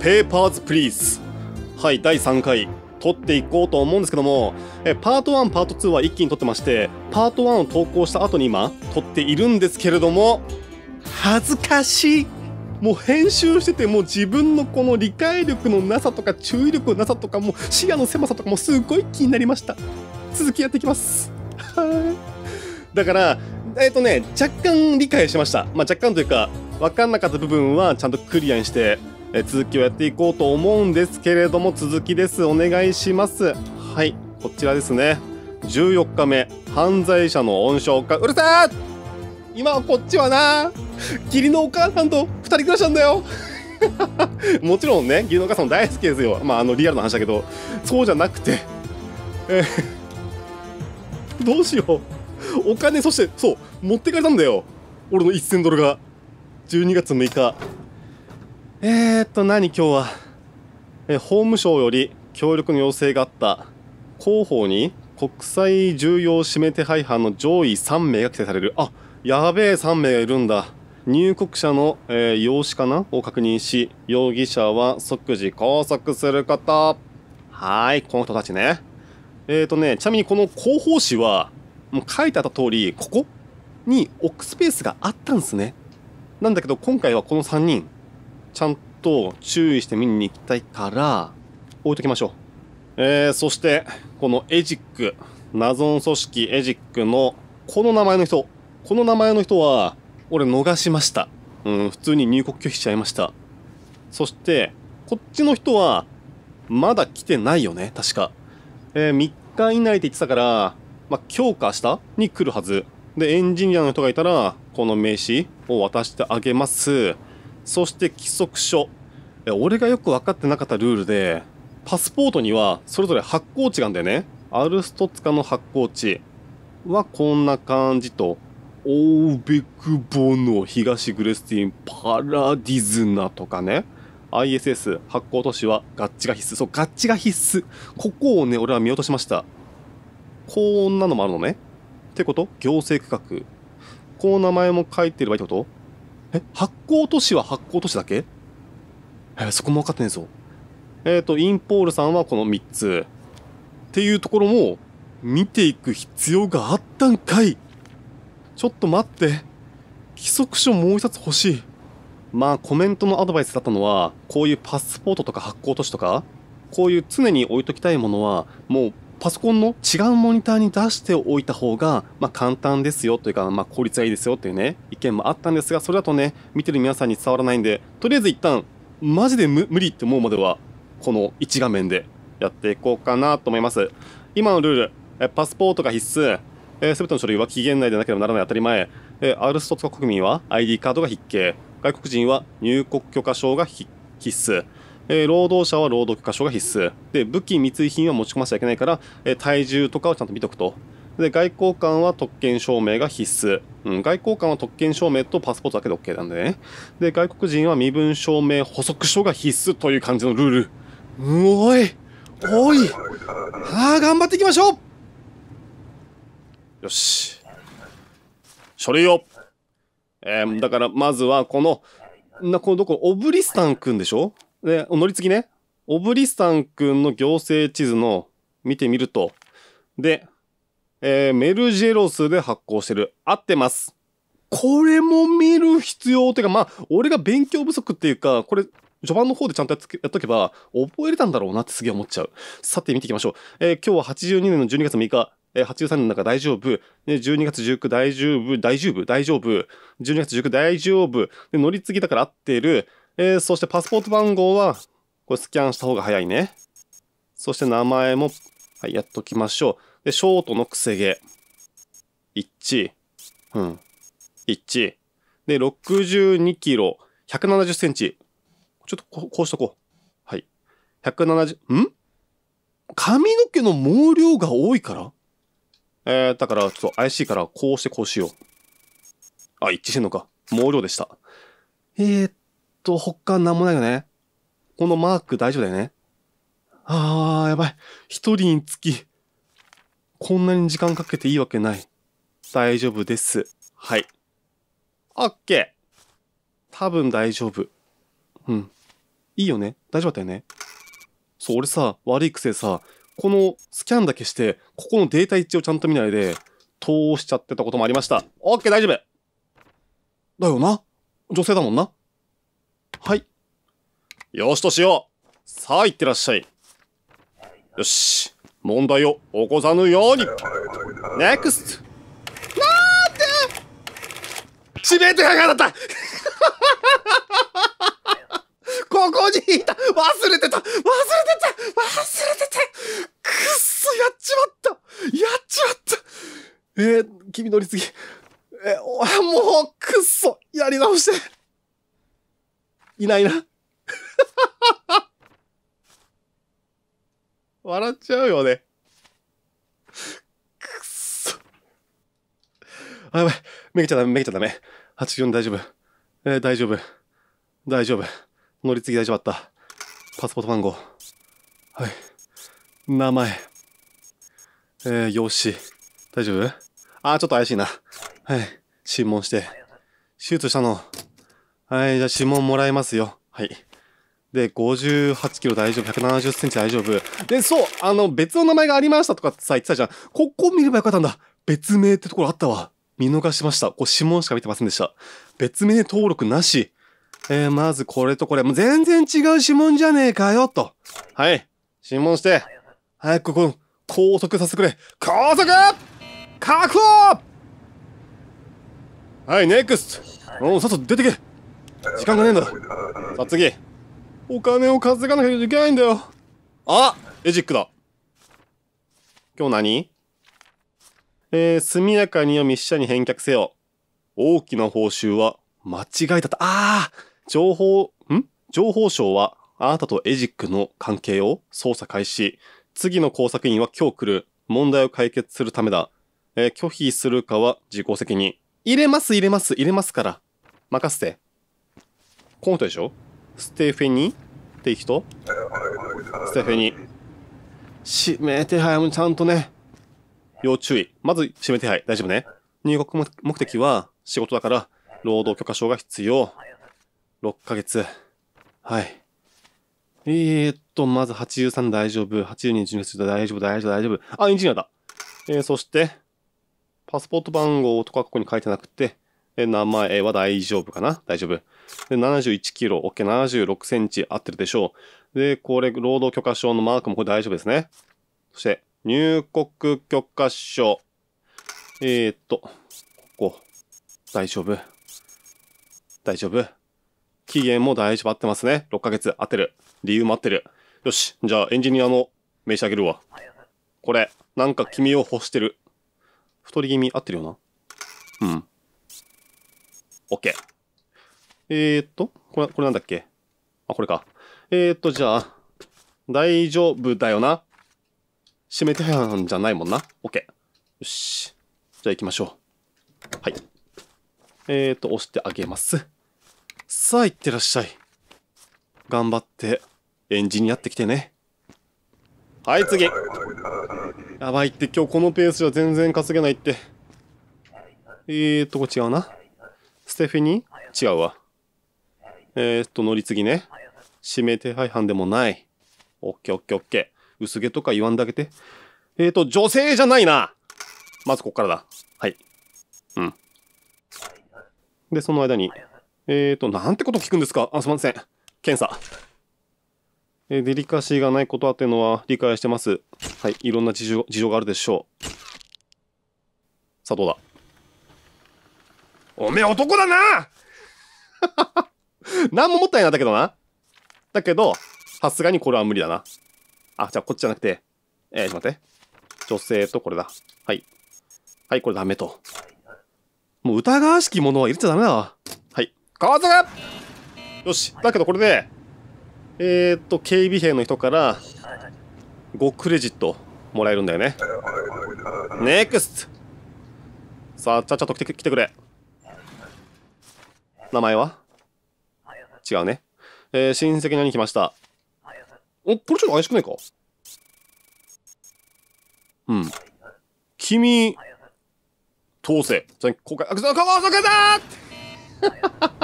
ペーパーズプリーズ。はい、第3回、撮っていこうと思うんですけども、えパート1、パート2は一気に撮ってまして、パート1を投稿した後に今、撮っているんですけれども、恥ずかしいもう編集しててもう自分のこの理解力のなさとか注意力のなさとかも視野の狭さとかもすごい気になりました続きやっていきますはいだからえっ、ー、とね若干理解しましたまあ若干というか分かんなかった部分はちゃんとクリアにしてえ続きをやっていこうと思うんですけれども続きですお願いしますはいこちらですね14日目犯罪者の温床化うるさ今はこっちはな義理のお母さんと2人暮らしなんだよ もちろんね義理のお母さん大好きですよまああのリアルな話だけどそうじゃなくてえー、どうしようお金そしてそう持ってかれたんだよ俺の1000ドルが12月6日えー、っと、何今日は、え法務省より協力の要請があった広報に国際重要指名手配犯の上位3名が規定される。あ、やべえ3名がいるんだ。入国者の、えー、用紙かなを確認し、容疑者は即時拘束すること。はい、この人たちね。えっ、ー、とね、ちなみにこの広報誌は、もう書いてあった通り、ここに置くスペースがあったんですね。なんだけど、今回はこの3人、ちゃんと注意して見に行きたいから、置いときましょう。えー、そして、このエジック、謎の組織エジックの、この名前の人、この名前の人は、俺逃しました。うん、普通に入国拒否しちゃいました。そして、こっちの人は、まだ来てないよね、確か。えー、3日以内って言ってたから、まあ、今日か明日に来るはず。で、エンジニアの人がいたら、この名刺を渡してあげます。そして規則書俺がよく分かってなかったルールでパスポートにはそれぞれ発行地があるんだよねアルストツカの発行地はこんな感じとオーベクボの東グレスティンパラディズナとかね ISS 発行都市はガッチが必須そうガッチが必須ここをね俺は見落としましたこんなのもあるのねってこと行政区画こう名前も書いてればいいってことえ発行都市は発行都市だけえそこも分かってねえぞ。えっ、ー、と、インポールさんはこの3つ。っていうところも、見ていく必要があったんかいちょっと待って。規則書もう一冊欲しい。まあ、コメントのアドバイスだったのは、こういうパスポートとか発行都市とか、こういう常に置いときたいものは、もうパソコンの違うモニターに出しておいた方が、まあ、簡単ですよというか、まあ、効率がいいですよというね、意見もあったんですが、それだとね、見てる皆さんに伝わらないんで、とりあえず一旦、マジで無理って思うまでは、この1画面でやっていこうかなと思います。今のルール、えパスポートが必須、えー、全ての書類は期限内でなければならない当たり前、えー、アルスト国民は ID カードが必携、外国人は入国許可証が必須、えー、労働者は労働許可書が必須で武器密輸品は持ち込ませちゃいけないから、えー、体重とかをちゃんと見とくとで外交官は特権証明が必須、うん、外交官は特権証明とパスポートだけで OK なんでねで外国人は身分証明補足書が必須という感じのルールうおいおいああ頑張っていきましょうよし書類をえー、だからまずはこのなこのどこオブリスタン君でしょで、乗り継ぎね、オブリスタン君の行政地図の見てみると、で、えー、メルジェロスで発行してる。合ってます。これも見る必要っていうか、まあ、俺が勉強不足っていうか、これ、序盤の方でちゃんとやっとけば、覚えれたんだろうなってすげえ思っちゃう。さて見ていきましょう。えー、今日は82年の12月6日、えー、83年の中大丈夫。12月19大丈夫、大丈夫、大丈夫。12月19大丈夫。で、乗り継ぎだから合ってる。えー、そしてパスポート番号は、これスキャンした方が早いね。そして名前も、はい、やっときましょう。で、ショートのくせ毛。1、うん、1。で、62キロ、170センチ。ちょっとここうしとこう。はい。170、ん髪の毛の毛量が多いからえー、だからちょっと怪しいから、こうしてこうしよう。あ、一致してんのか。毛量でした。えー、っと他なんもないよね。このマーク大丈夫だよね。あー、やばい。一人につき、こんなに時間かけていいわけない。大丈夫です。はい。オッケー多分大丈夫。うん。いいよね大丈夫だったよねそう、俺さ、悪い癖さ、このスキャンだけして、ここのデータ一をちゃんと見ないで、通しちゃってたこともありました。オッケー大丈夫だよな女性だもんなはい。よしとしよう。さあ、いってらっしゃい。よし。問題を起こさぬように。NEXT! なんで致命的な上った ここにいた忘れてた忘れてた忘れてたくっそやっちまったやっちまったえー、君乗り継ぎ。えー、もう、くっそやり直していないな。笑っちゃうよね。くっそ。あ、やばい。めげちゃダメ、めげちゃダメ。84大丈夫。えー、大丈夫。大丈夫。乗り継ぎ大丈夫だった。パスポート番号。はい。名前。えー、用紙。大丈夫あー、ちょっと怪しいな。はい。尋問して。手術したの。はい、じゃあ指紋もらいますよ。はい。で、58キロ大丈夫、170センチ大丈夫。で、そう、あの、別の名前がありましたとかさ、言ってたじゃん。ここ見ればよかったんだ。別名ってところあったわ。見逃しました。こう指紋しか見てませんでした。別名登録なし。えー、まずこれとこれ。もう全然違う指紋じゃねえかよ、と。はい。指紋して。早くこの、拘束させてくれ。拘束確保はい、ネクスト。おう、さっさと出てけ。時間がねえんださあ次お金を稼がなきゃいけないんだよあエジックだ今日何えー、速やかに読み死者に返却せよ大きな報酬は間違いだったああ情報ん情報省はあなたとエジックの関係を捜査開始次の工作員は今日来る問題を解決するためだ、えー、拒否するかは自己責任入れます入れます入れますから任せてこの人でしょステフェニーって人ステフェニー。指名手配もちゃんとね、要注意。まず指名手配、大丈夫ね。入国目的は仕事だから、労働許可証が必要。6ヶ月。はい。えー、っと、まず83大丈夫。82 1備する大丈夫、大丈夫、大丈夫。あ、エンジニアだ。えー、そして、パスポート番号とかここに書いてなくて、えー、名前は大丈夫かな大丈夫。で、71キロ、OK、76センチ合ってるでしょう。で、これ、労働許可証のマークもこれ大丈夫ですね。そして、入国許可証。えー、っと、ここ。大丈夫。大丈夫。期限も大丈夫合ってますね。6ヶ月合ってる。理由も合ってる。よし。じゃあ、エンジニアの名刺あげるわ。これ、なんか君を欲してる。太り気味合ってるよな。うん。OK。えー、っと、これ、これなんだっけあ、これか。えー、っと、じゃあ、大丈夫だよな。閉めてはんじゃないもんな。OK。よし。じゃあ行きましょう。はい。えー、っと、押してあげます。さあ、行ってらっしゃい。頑張って、エンジニアってきてね。はい、次。やばいって、今日このペースじゃ全然稼げないって。えーっと、これ違うな。ステフィニー違うわ。えー、っと、乗り継ぎね。指名手配犯でもない。オッケーオッケーオッケー。薄毛とか言わんだけて。えー、っと、女性じゃないな。まずこっからだ。はい。うん。で、その間に、えー、っと、なんてこと聞くんですかあ、すいません。検査。えー、デリカシーがないことあってのは理解してます。はい。いろんな事情、事情があるでしょう。さあ、どうだおめえ男だな 何も持ったいなんだけどな。だけど、さすがにこれは無理だな。あ、じゃあこっちじゃなくて、えー、ちょっと待って。女性とこれだ。はい。はい、これダメと。もう疑わしきものは入れちゃダメだわ。はい。川坂よし。だけどこれで、えー、っと、警備兵の人から、5クレジットもらえるんだよね。ネクストさあ、ちゃちゃと来て来てくれ。名前は違うね。えー、親戚のに来ました。お、これちょっと怪しくないかうん。君、通せ。じゃ、公開、あ、かわそか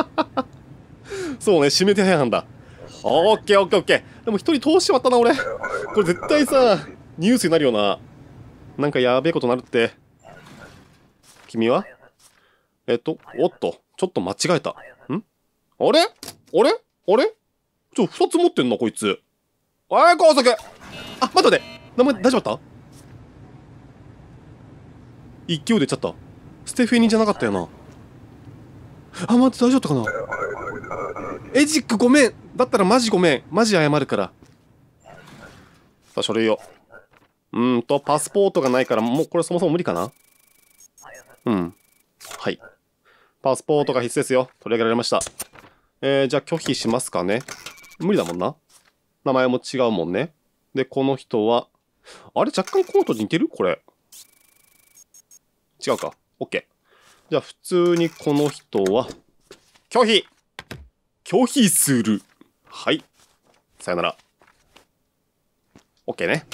だーそうね、指名手配犯だ。オッケーオッケーオッケー。でも一人通しちまったな、俺。これ絶対さ、ニュースになるよな。なんかやべえことなるって。君はえっと、おっと、ちょっと間違えた。あれあれあれちょ、二つ持ってんな、こいつ。あい、川崎あ、待って待って。名前、大丈夫だった一級出ちゃった。ステフェニーじゃなかったよな。あ、待って、大丈夫だったかなエジックごめんだったらマジごめんマジ謝るから。さあ、書類を。うんと、パスポートがないから、もうこれそもそも無理かなうん。はい。パスポートが必須ですよ。取り上げられました。えー、じゃあ拒否しますかね。無理だもんな。名前も違うもんね。で、この人は、あれ若干コート似てるこれ。違うか。OK。じゃあ普通にこの人は、拒否拒否する。はい。さよなら。OK ね。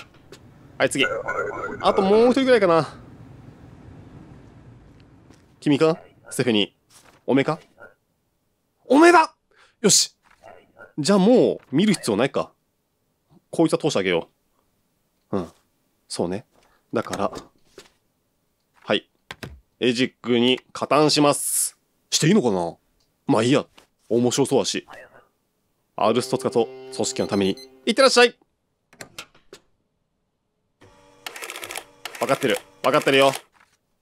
はい、次。あともう一人ぐらいかな。君かステフェニー。おめかおめえだよしじゃあもう見る必要ないか。こいつは通してあげよう。うん。そうね。だから、はい。エジックに加担します。していいのかなまあいいや。面白そうだし。アルストツカと組織のために、いってらっしゃい分かってる。分かってるよ。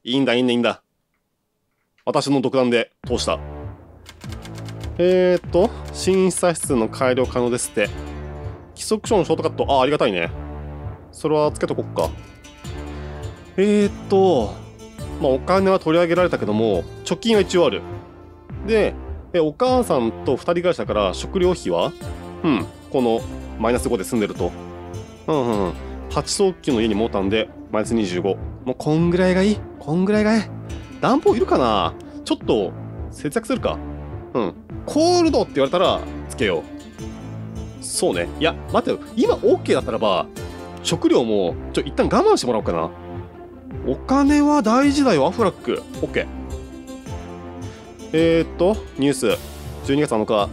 いいんだ、いいんだ、いいんだ。私の独断で通した。えー、っと、審査室の改良可能ですって。規則書のショートカット。あ、ありがたいね。それはつけとこっか。えー、っと、まあ、お金は取り上げられたけども、貯金は一応ある。で、えお母さんと2人暮らしだから、食料費は、うん、このマイナス5で住んでると。うんうん、うん。8層級の家に持ったんで、マイナス25。もうこんぐらいがいい。こんぐらいがいい。暖房いるかなちょっと節約するか。うん。コールドって言われたら、つけよう。そうね。いや、待ってよ。今 OK だったらば、食料も、ちょ、一旦我慢してもらおうかな。お金は大事だよ、アフラック。OK。えー、っと、ニュース。12月7日。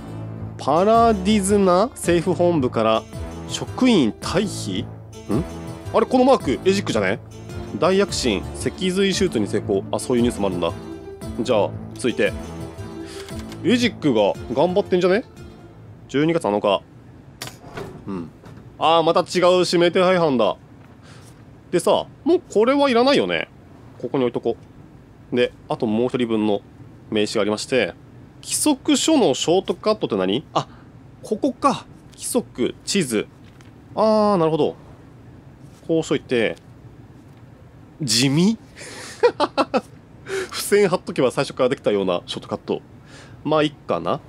パラディズナ政府本部から職員退避んあれ、このマーク、エジックじゃね大躍進、脊髄手術に成功。あ、そういうニュースもあるんだ。じゃあ、続いて。エジックが頑張ってんじゃね12月7日うんああまた違う指名手配犯だでさもうこれはいらないよねここに置いとこであともう一人分の名刺がありまして規則書のショートカットって何あここか規則地図ああなるほどこうしといて地味 付箋貼っとけば最初からできたようなショートカットまあ、いっかな。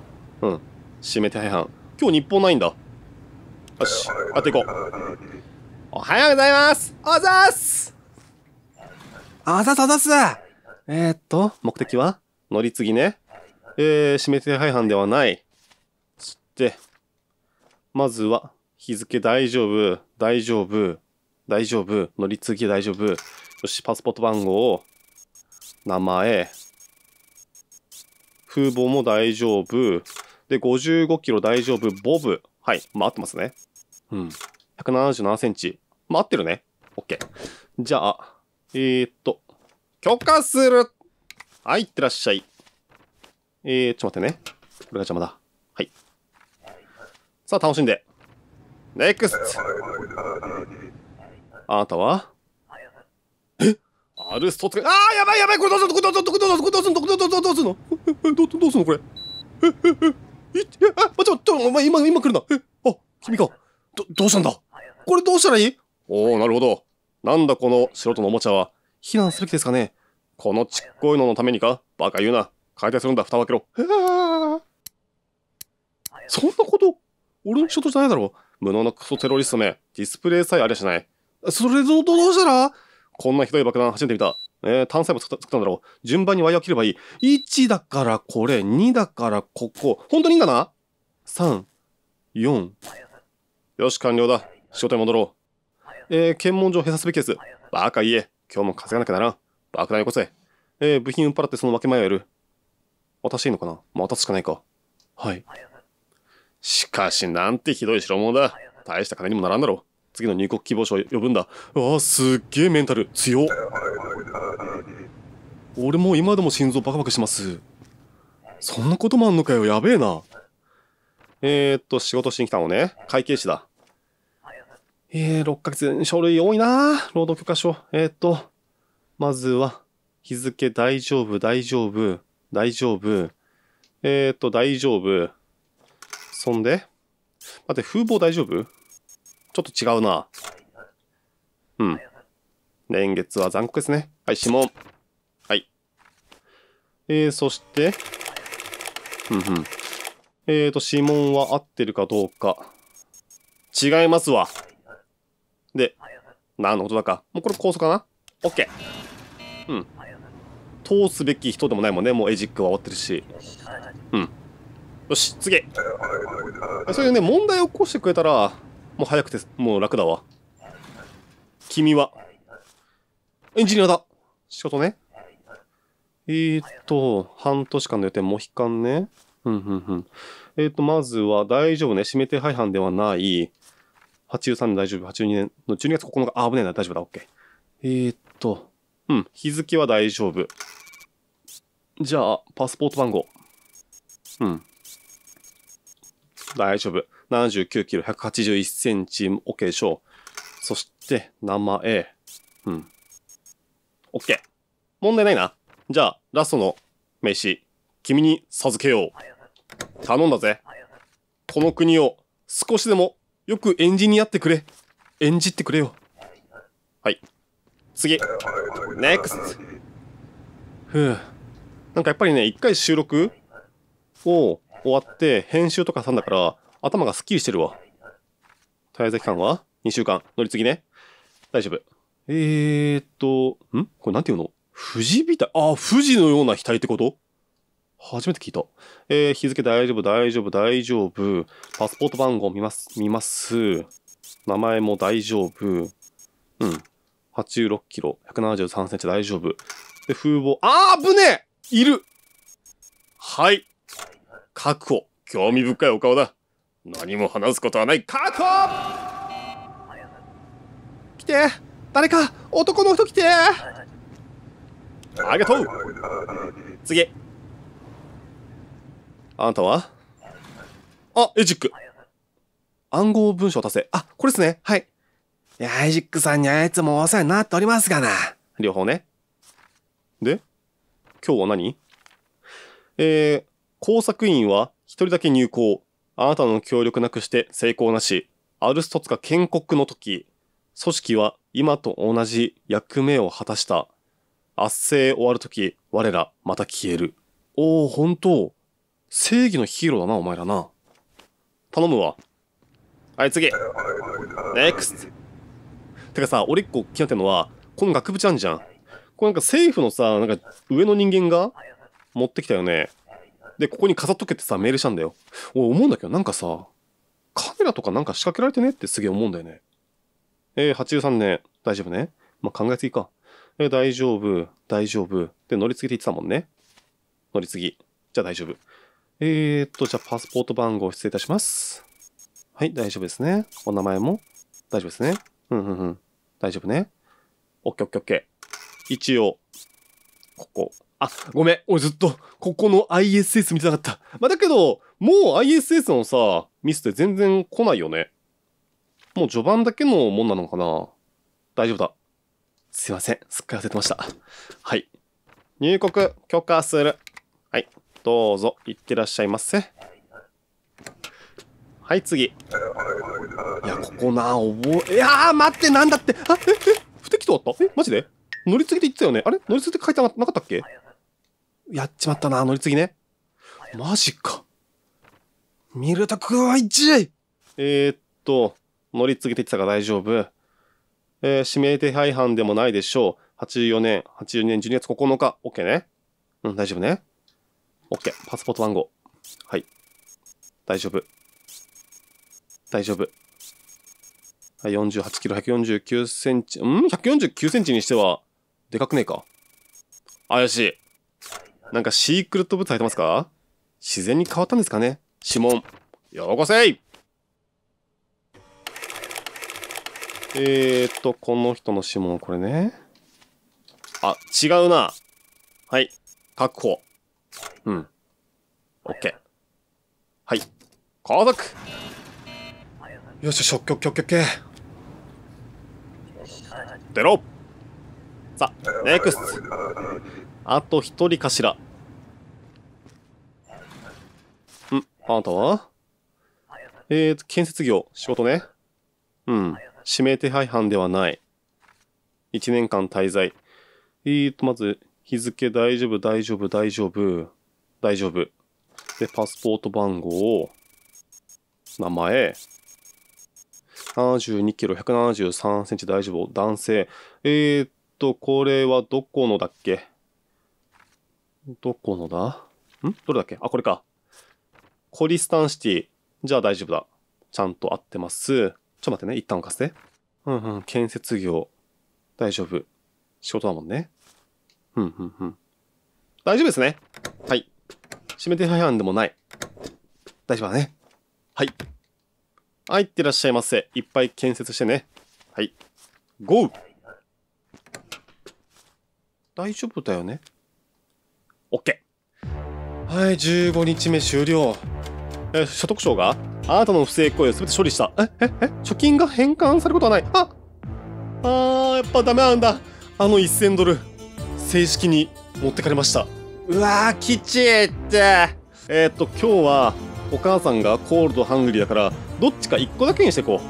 うん。締め手配犯。今日日本ないんだ。よし、やっていこう。おはようございますおざーすあざすあざすえー、っと、目的は乗り継ぎね。えー、指名手配犯ではない。つって、まずは、日付大丈夫、大丈夫、大丈夫、乗り継ぎ大丈夫。よし、パスポート番号、名前、風貌も大丈夫。で、55キロ大丈夫。ボブ。はい。まあ、合ってますね。うん。177センチ。まあ、合ってるね。オッケー。じゃあ、えー、っと、許可するはい、いってらっしゃい。えー、ちょっと待ってね。これが邪魔だ。はい。さあ、楽しんで。NEXT! あなたはえアルスト使い、あーやばいやばいこれどうすんのどうすんのどうすんのどうどうすんのえ、ど、どうすんのこれ。え、え、え、い、え、あ、ちょ、ちょ、お前今、今来るな。え、あ、君か。ど、どうしたんだこれどうしたらいいおー、なるほど。なんだこの素人のおもちゃは。避難する気ですかねこのちっこいののためにかバカ言うな。解体するんだ、蓋を開けろ。そんなこと俺の仕事じゃないだろう。無能なクソテロリストめ、ディスプレイさえありゃしない。それど、どうしたらこんなひどい爆弾初めてみた。えー、単細胞作ったんだろう。順番にワイヤ切ればいい。1だからこれ、2だからここ。本当にいいんだな ?3、4。よし、完了だ。仕事に戻ろう。えー、検問所を閉鎖すべきです。バカ言え。今日も稼がなきゃならん。爆弾よこせ。えー、部品売っ払ってその分け前をやる。渡していいのかなまあ、渡すしかないか。はい。しかし、なんてひどい代物だ。大した金にもならんだろう。次の入国希望者を呼ぶんだ。ああ、すっげえメンタル強っ。俺も今でも心臓バカバカします。そんなこともあんのかよ。やべえな。えー、っと、仕事しに来たのね。会計士だ。えー、6ヶ月、書類多いな労働許可書。えー、っと、まずは、日付大丈夫、大丈夫、大丈夫。えー、っと、大丈夫。そんで、待って、風貌大丈夫ちょっと違うな。うん。年月は残酷ですね。はい、指紋。えー、そして、うんうん。えーと、指紋は合ってるかどうか。違いますわ。で、何のことだか。もうこれ高速かな ?OK。うん。通すべき人でもないもんね。もうエジックは終わってるし。うん。よし、次。そういうね、問題を起こしてくれたら、もう早くて、もう楽だわ。君は、エンジニアだ。仕事ね。えー、っと、半年間の予定、モヒカンね。うん、うん、うん。えー、っと、まずは、大丈夫ね。指名手配犯ではない。83年大丈夫。82年の12月9日。あ、危ねえな。大丈夫だ。オッケー。えー、っと、うん。日付は大丈夫。じゃあ、パスポート番号。うん。大丈夫。79キロ、181センチ、OK でしょう。そして、名前。うん。OK。問題ないな。じゃあ、ラストの名刺、君に授けよう。頼んだぜ。この国を少しでもよく演じにやってくれ。演じってくれよ。はい。次。NEXT! ふぅ。なんかやっぱりね、一回収録を終わって編集とかさんだから頭がすっきりしてるわ。滞在期間は2週間。乗り継ぎね。大丈夫。えーっと、んこれなんていうの富士みたい。あ、富士のような額ってこと初めて聞いた。えー、日付大丈夫、大丈夫、大丈夫。パスポート番号見ます、見ます。名前も大丈夫。うん。86キロ、173センチ大丈夫。で、風貌。あー、ぶねえいるはい。確保。興味深いお顔だ。何も話すことはない。確保来て誰か男の人来てありがとう次あなたはあ、エジック。暗号文書を足せ。あ、これですね。はい。いや、エジックさんにはいつもお世話になっておりますがな。両方ね。で今日は何えー、工作員は一人だけ入校。あなたの協力なくして成功なし。アルストツカ建国の時、組織は今と同じ役目を果たした。圧政終わるとき、我らまた消える。おお、本当正義のヒーローだな、お前らな。頼むわ。はい、次。NEXT。てかさ、俺一個気になってんのは、この額縁あんじゃん。これなんか政府のさ、なんか上の人間が持ってきたよね。で、ここに飾っとけってさ、メールしたんだよ。俺思うんだけど、なんかさ、カメラとかなんか仕掛けられてねってすげえ思うんだよね。えー、83年、大丈夫ね。まあ、考えすぎか。え大丈夫、大丈夫。で、乗り継ぎって言ってたもんね。乗り継ぎ。じゃあ大丈夫。えー、っと、じゃあパスポート番号失礼いたします。はい、大丈夫ですね。お名前も大丈夫ですね。うんうんうん。大丈夫ね。オッケーオッケーオッケー。一応、ここ。あ、ごめん。俺ずっと、ここの ISS 見てなかった。まあ、だけど、もう ISS のさ、ミスって全然来ないよね。もう序盤だけのもんなのかな。大丈夫だ。すいません。すっかり忘れてました。はい。入国許可する。はい。どうぞ、いってらっしゃいませ。はい、次。いや、ここな、覚え、いや待って、なんだって。あ、え、え、不適当だったえ、マジで乗り継ぎで行ってたよね。あれ乗り継ぎって書いてなかったっけやっちまったな、乗り継ぎね。マジか。ミルタクは1位えー、っと、乗り継ぎで言ってたから大丈夫。えー、指名手配犯でもないでしょう。84年、84年12月9日。OK ね。うん、大丈夫ね。OK。パスポート番号。はい。大丈夫。大丈夫。はい、48キロ、149センチ。ん ?149 センチにしては、でかくねえか。怪しい。なんかシークレットブツ入ってますか自然に変わったんですかね指紋。ようこせいえー、っと、この人の指紋、これね。あ、違うな。はい。確保。うん。OK。はい。家族よしよし、OK、OK、OK、OK。出ろさ、ネクスト。あと一人かしら。んあなたはえーと、建設業、仕事ね。うん。指名手配犯ではない。1年間滞在。えーと、まず、日付大丈夫、大丈夫、大丈夫、大丈夫。で、パスポート番号、名前、72キロ、173センチ、大丈夫、男性。えーと、これはどこのだっけどこのだんどれだっけあ、これか。コリスタンシティ。じゃあ大丈夫だ。ちゃんと合ってます。ちょっと待ってね、一旦お貸せて。うんうん、建設業。大丈夫。仕事だもんね。うんうんうん。大丈夫ですね。はい。締め手配犯でもない。大丈夫だね。はい。はい、いってらっしゃいませ。いっぱい建設してね。はい。ゴー大丈夫だよね ?OK。はい、15日目終了。え、所得賞があなたの不正行為を全て処理した。え、え、え、貯金が返還されることはない。ああー、やっぱダメなんだ。あの1000ドル、正式に持ってかれました。うわー、きちいって。えー、っと、今日は、お母さんがコールドハングリーだから、どっちか1個だけにしていこ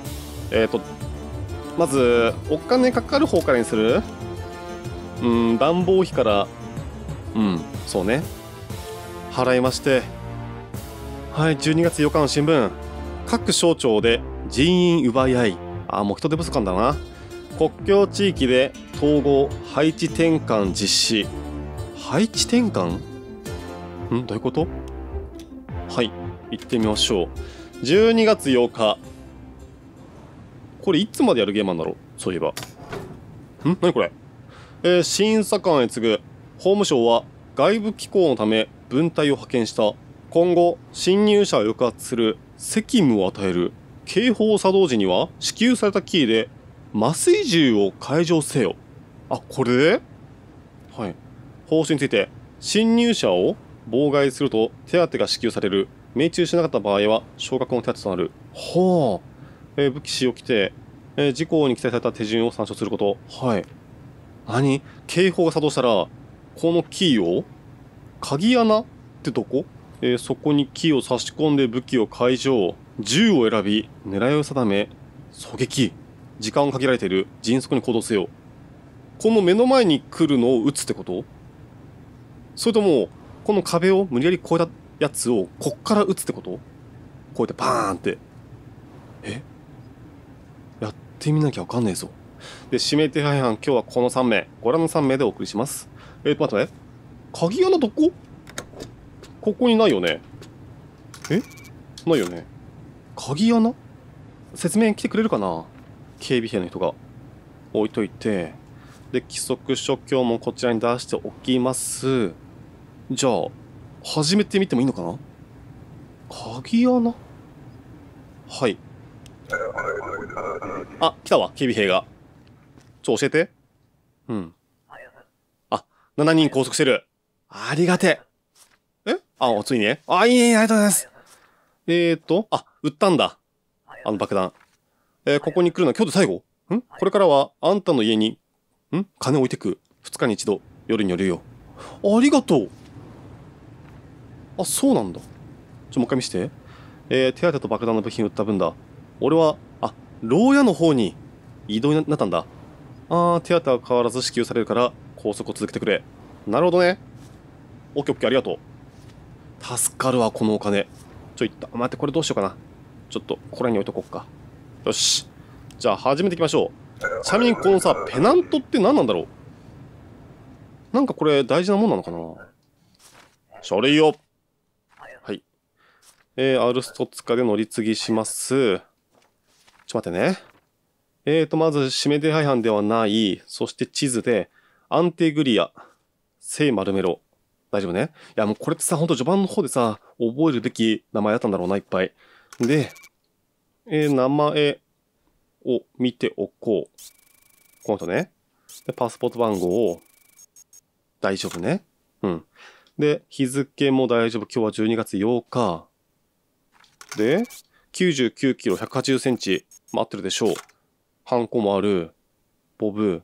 う。えー、っと、まず、お金かかる方からにするうん、暖房費から、うん、そうね。払いまして。はい、12月4日の新聞。各省庁で人員奪い合い、あ、もう人手不足感だな。国境地域で統合、配置転換実施。配置転換んどういうことはい、行ってみましょう。12月8日。これいつまでやるゲームなんだろうそういえば。ん何これえー、審査官へ次ぐ、法務省は外部機構のため分隊を派遣した。今後、侵入者を抑圧する責務を与える警報作動時には支給されたキーで麻酔銃を解錠せよ。あ、これではい。報酬について、侵入者を妨害すると手当が支給される。命中しなかった場合は昇格の手当となる。はあ。えー、武器使用規定、えー、事項に記載された手順を参照すること。はい。何警報が作動したら、このキーを鍵穴ってどこえー、そこに木を差し込んで武器を解除銃を選び、狙いを定め、狙撃。時間を限られている、迅速に行動せよ。この目の前に来るのを撃つってことそれとも、この壁を無理やり越えたやつを、こっから撃つってことこうやってバーンって。えやってみなきゃわかんねえぞ。で、指名手配犯、今日はこの3名、ご覧の3名でお送りします。えー、待って、鍵穴どこここにないよねえないよね鍵穴説明来てくれるかな警備兵の人が置いといてで規則書今もこちらに出しておきますじゃあ始めてみてもいいのかな鍵穴はいあ来たわ警備兵がちょ教えてうんあ7人拘束してるありがてあ、おついね。あ、いいね、ありがとうございます。えーと、あ、売ったんだ。あの爆弾。えー、ここに来るのは今日で最後んこれからは、あんたの家に、ん金置いてく。二日に一度、夜に寄るよ。ありがとう。あ、そうなんだ。ちょ、もう一回見して。えー、手当と爆弾の部品売った分だ。俺は、あ、牢屋の方に移動になったんだ。あー、手当は変わらず支給されるから、拘束を続けてくれ。なるほどね。オッケーオッケー、ありがとう。助かるわ、このお金。ちょ、いった。待って、これどうしようかな。ちょっと、これらに置いとこうか。よし。じゃあ、始めていきましょう。ちなみに、このさ、ペナントって何なんだろうなんかこれ、大事なもんなのかな書類を。はい。えー、アルストツカで乗り継ぎします。ちょっと待ってね。えーと、まず、指名手配犯ではない。そして地図で、アンテグリア、聖マルメロ、大丈夫ね。いや、もうこれってさ、ほんと序盤の方でさ、覚えるべき名前だったんだろうな、いっぱい。で、えー、名前を見ておこう。この人ね。で、パスポート番号を、大丈夫ね。うん。で、日付も大丈夫。今日は12月8日。で、99キロ180センチ。待ってるでしょう。ハンコもある。ボブ。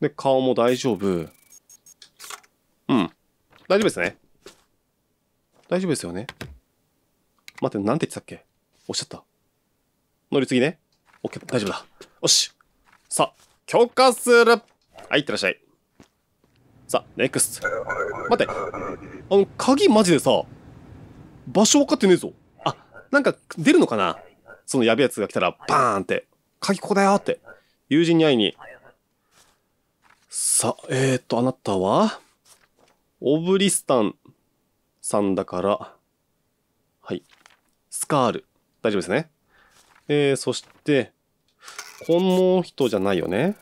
で、顔も大丈夫。うん。大丈夫ですね大丈夫ですよね待って、なんて言ってたっけおっしゃった。乗り継ぎね。オッケー、大丈夫だ。よし。さあ、許可するはい、いってらっしゃい。さあ、ネクスト。待って。あの、鍵マジでさ、場所分かってねえぞ。あ、なんか出るのかなそのやべえやつが来たら、バーンって。鍵ここだよって。友人に会いに。さあ、えーと、あなたはオブリスタンさんだから、はい。スカール。大丈夫ですね。えー、そして、この人じゃないよね。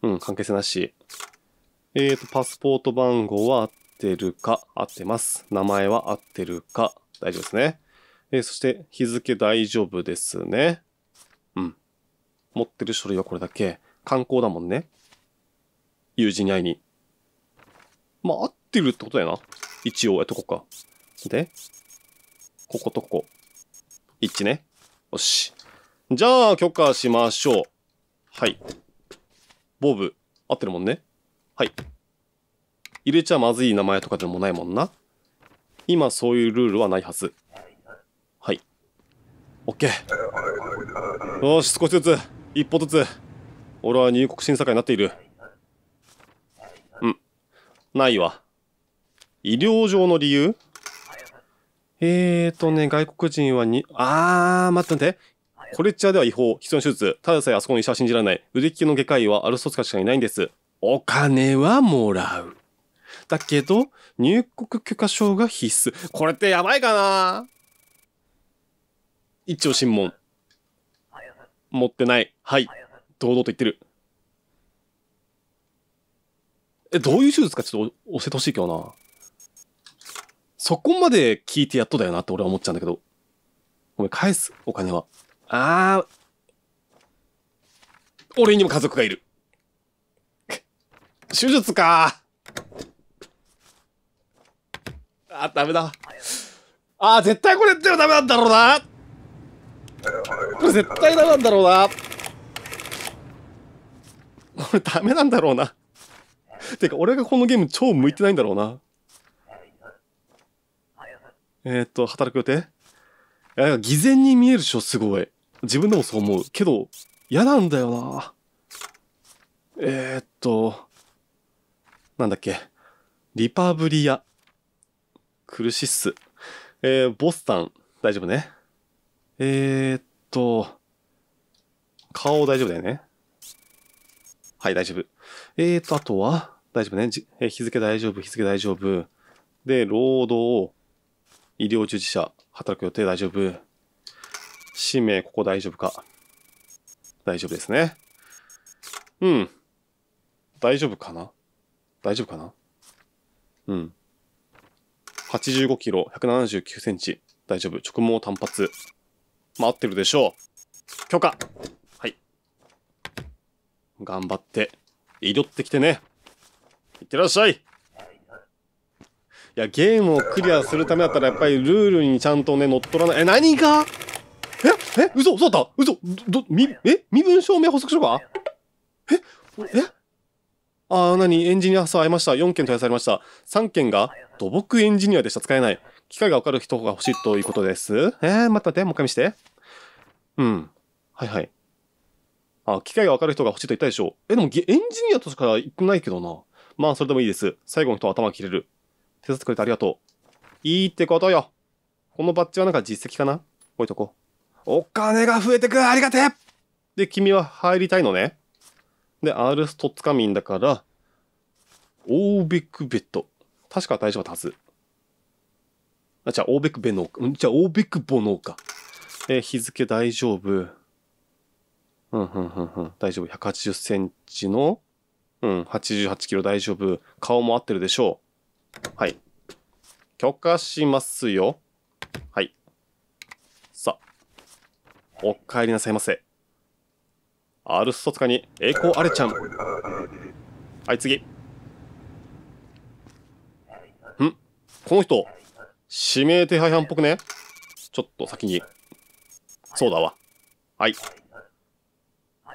うん、関係性なし。えーと、パスポート番号は合ってるか合ってます。名前は合ってるか大丈夫ですね。えー、そして、日付大丈夫ですね。うん。持ってる書類はこれだけ。観光だもんね。友人に会いに。まあ、合っってるってことやな。一応、やっとこか。で、こことここ。一致ね。よし。じゃあ、許可しましょう。はい。ボブ。合ってるもんね。はい。入れちゃまずい名前とかでもないもんな。今、そういうルールはないはず。はい。OK。よし、少しずつ。一歩ずつ。俺は入国審査会になっている。うん。ないわ。医療上の理由えーとね、外国人はに、あー、待って待って。コレッチャーでは違法、必要な手術。たださえあそこの医者は信じられない。腕利きの外科医はアルソツカしかいないんです。お金はもらう。だけど、入国許可証が必須。これってやばいかな一応審問。持ってない。はい。堂々と言ってる。え、どういう手術かちょっと教えてほしいけどな。そこまで聞いてやっとだよなって俺は思っちゃうんだけど。お前返す、お金は。あー。俺にも家族がいる。手術かあ、ダメだ。あー、絶対これってダメなんだろうな。これ絶対ダメなんだろうな。これダメなんだろうな。てか、俺がこのゲーム超向いてないんだろうな。えー、っと、働く予定いや、偽善に見えるでしょ、すごい。自分でもそう思う。けど、嫌なんだよな。えー、っと、なんだっけ。リパブリア。苦しっす。えー、ボスタン、大丈夫ね。えー、っと、顔大丈夫だよね。はい、大丈夫。えー、っと、あとは、大丈夫ね。えー、日付大丈夫、日付大丈夫。で、ロードを、医療従事者、働く予定大丈夫。氏名、ここ大丈夫か。大丈夫ですね。うん。大丈夫かな大丈夫かなうん。85キロ、179センチ。大丈夫。直毛単発。ま合ってるでしょう。許可はい。頑張って、挑ってきてね。いってらっしゃいいや、ゲームをクリアするためだったら、やっぱりルールにちゃんとね、乗っ取らない。え、何がええ嘘嘘だった嘘ど、み、え身分証明補足書かええああ、何エンジニアさん会いました。4件問い合わされました。3件が土木エンジニアでした。使えない。機械がわかる人が欲しいということです。えー、待って待って、もう一回見して。うん。はいはい。あ、機械がわかる人が欲しいと言ったでしょう。え、でもエンジニアとしか言ってないけどな。まあ、それでもいいです。最後の人は頭切れる。手伝ってくれてありがとう。いいってことよ。このバッジはなんか実績かな置いとこう。お金が増えてくありがてえで、君は入りたいのね。で、アールストッツカミンだから、オーベックベッド。確か大丈夫多す。あ、じゃあ、オーベックベノーか。じゃあ、オーベックボノーか。えー、日付大丈夫。うん、うん、うん、うん。大丈夫。180センチの、うん、88キロ大丈夫。顔も合ってるでしょう。はい。許可しますよ。はい。さあ、お帰りなさいませ。アルストツカに栄光アれちゃん。はい、次。んこの人、指名手配犯っぽくねちょっと先に。そうだわ。はい。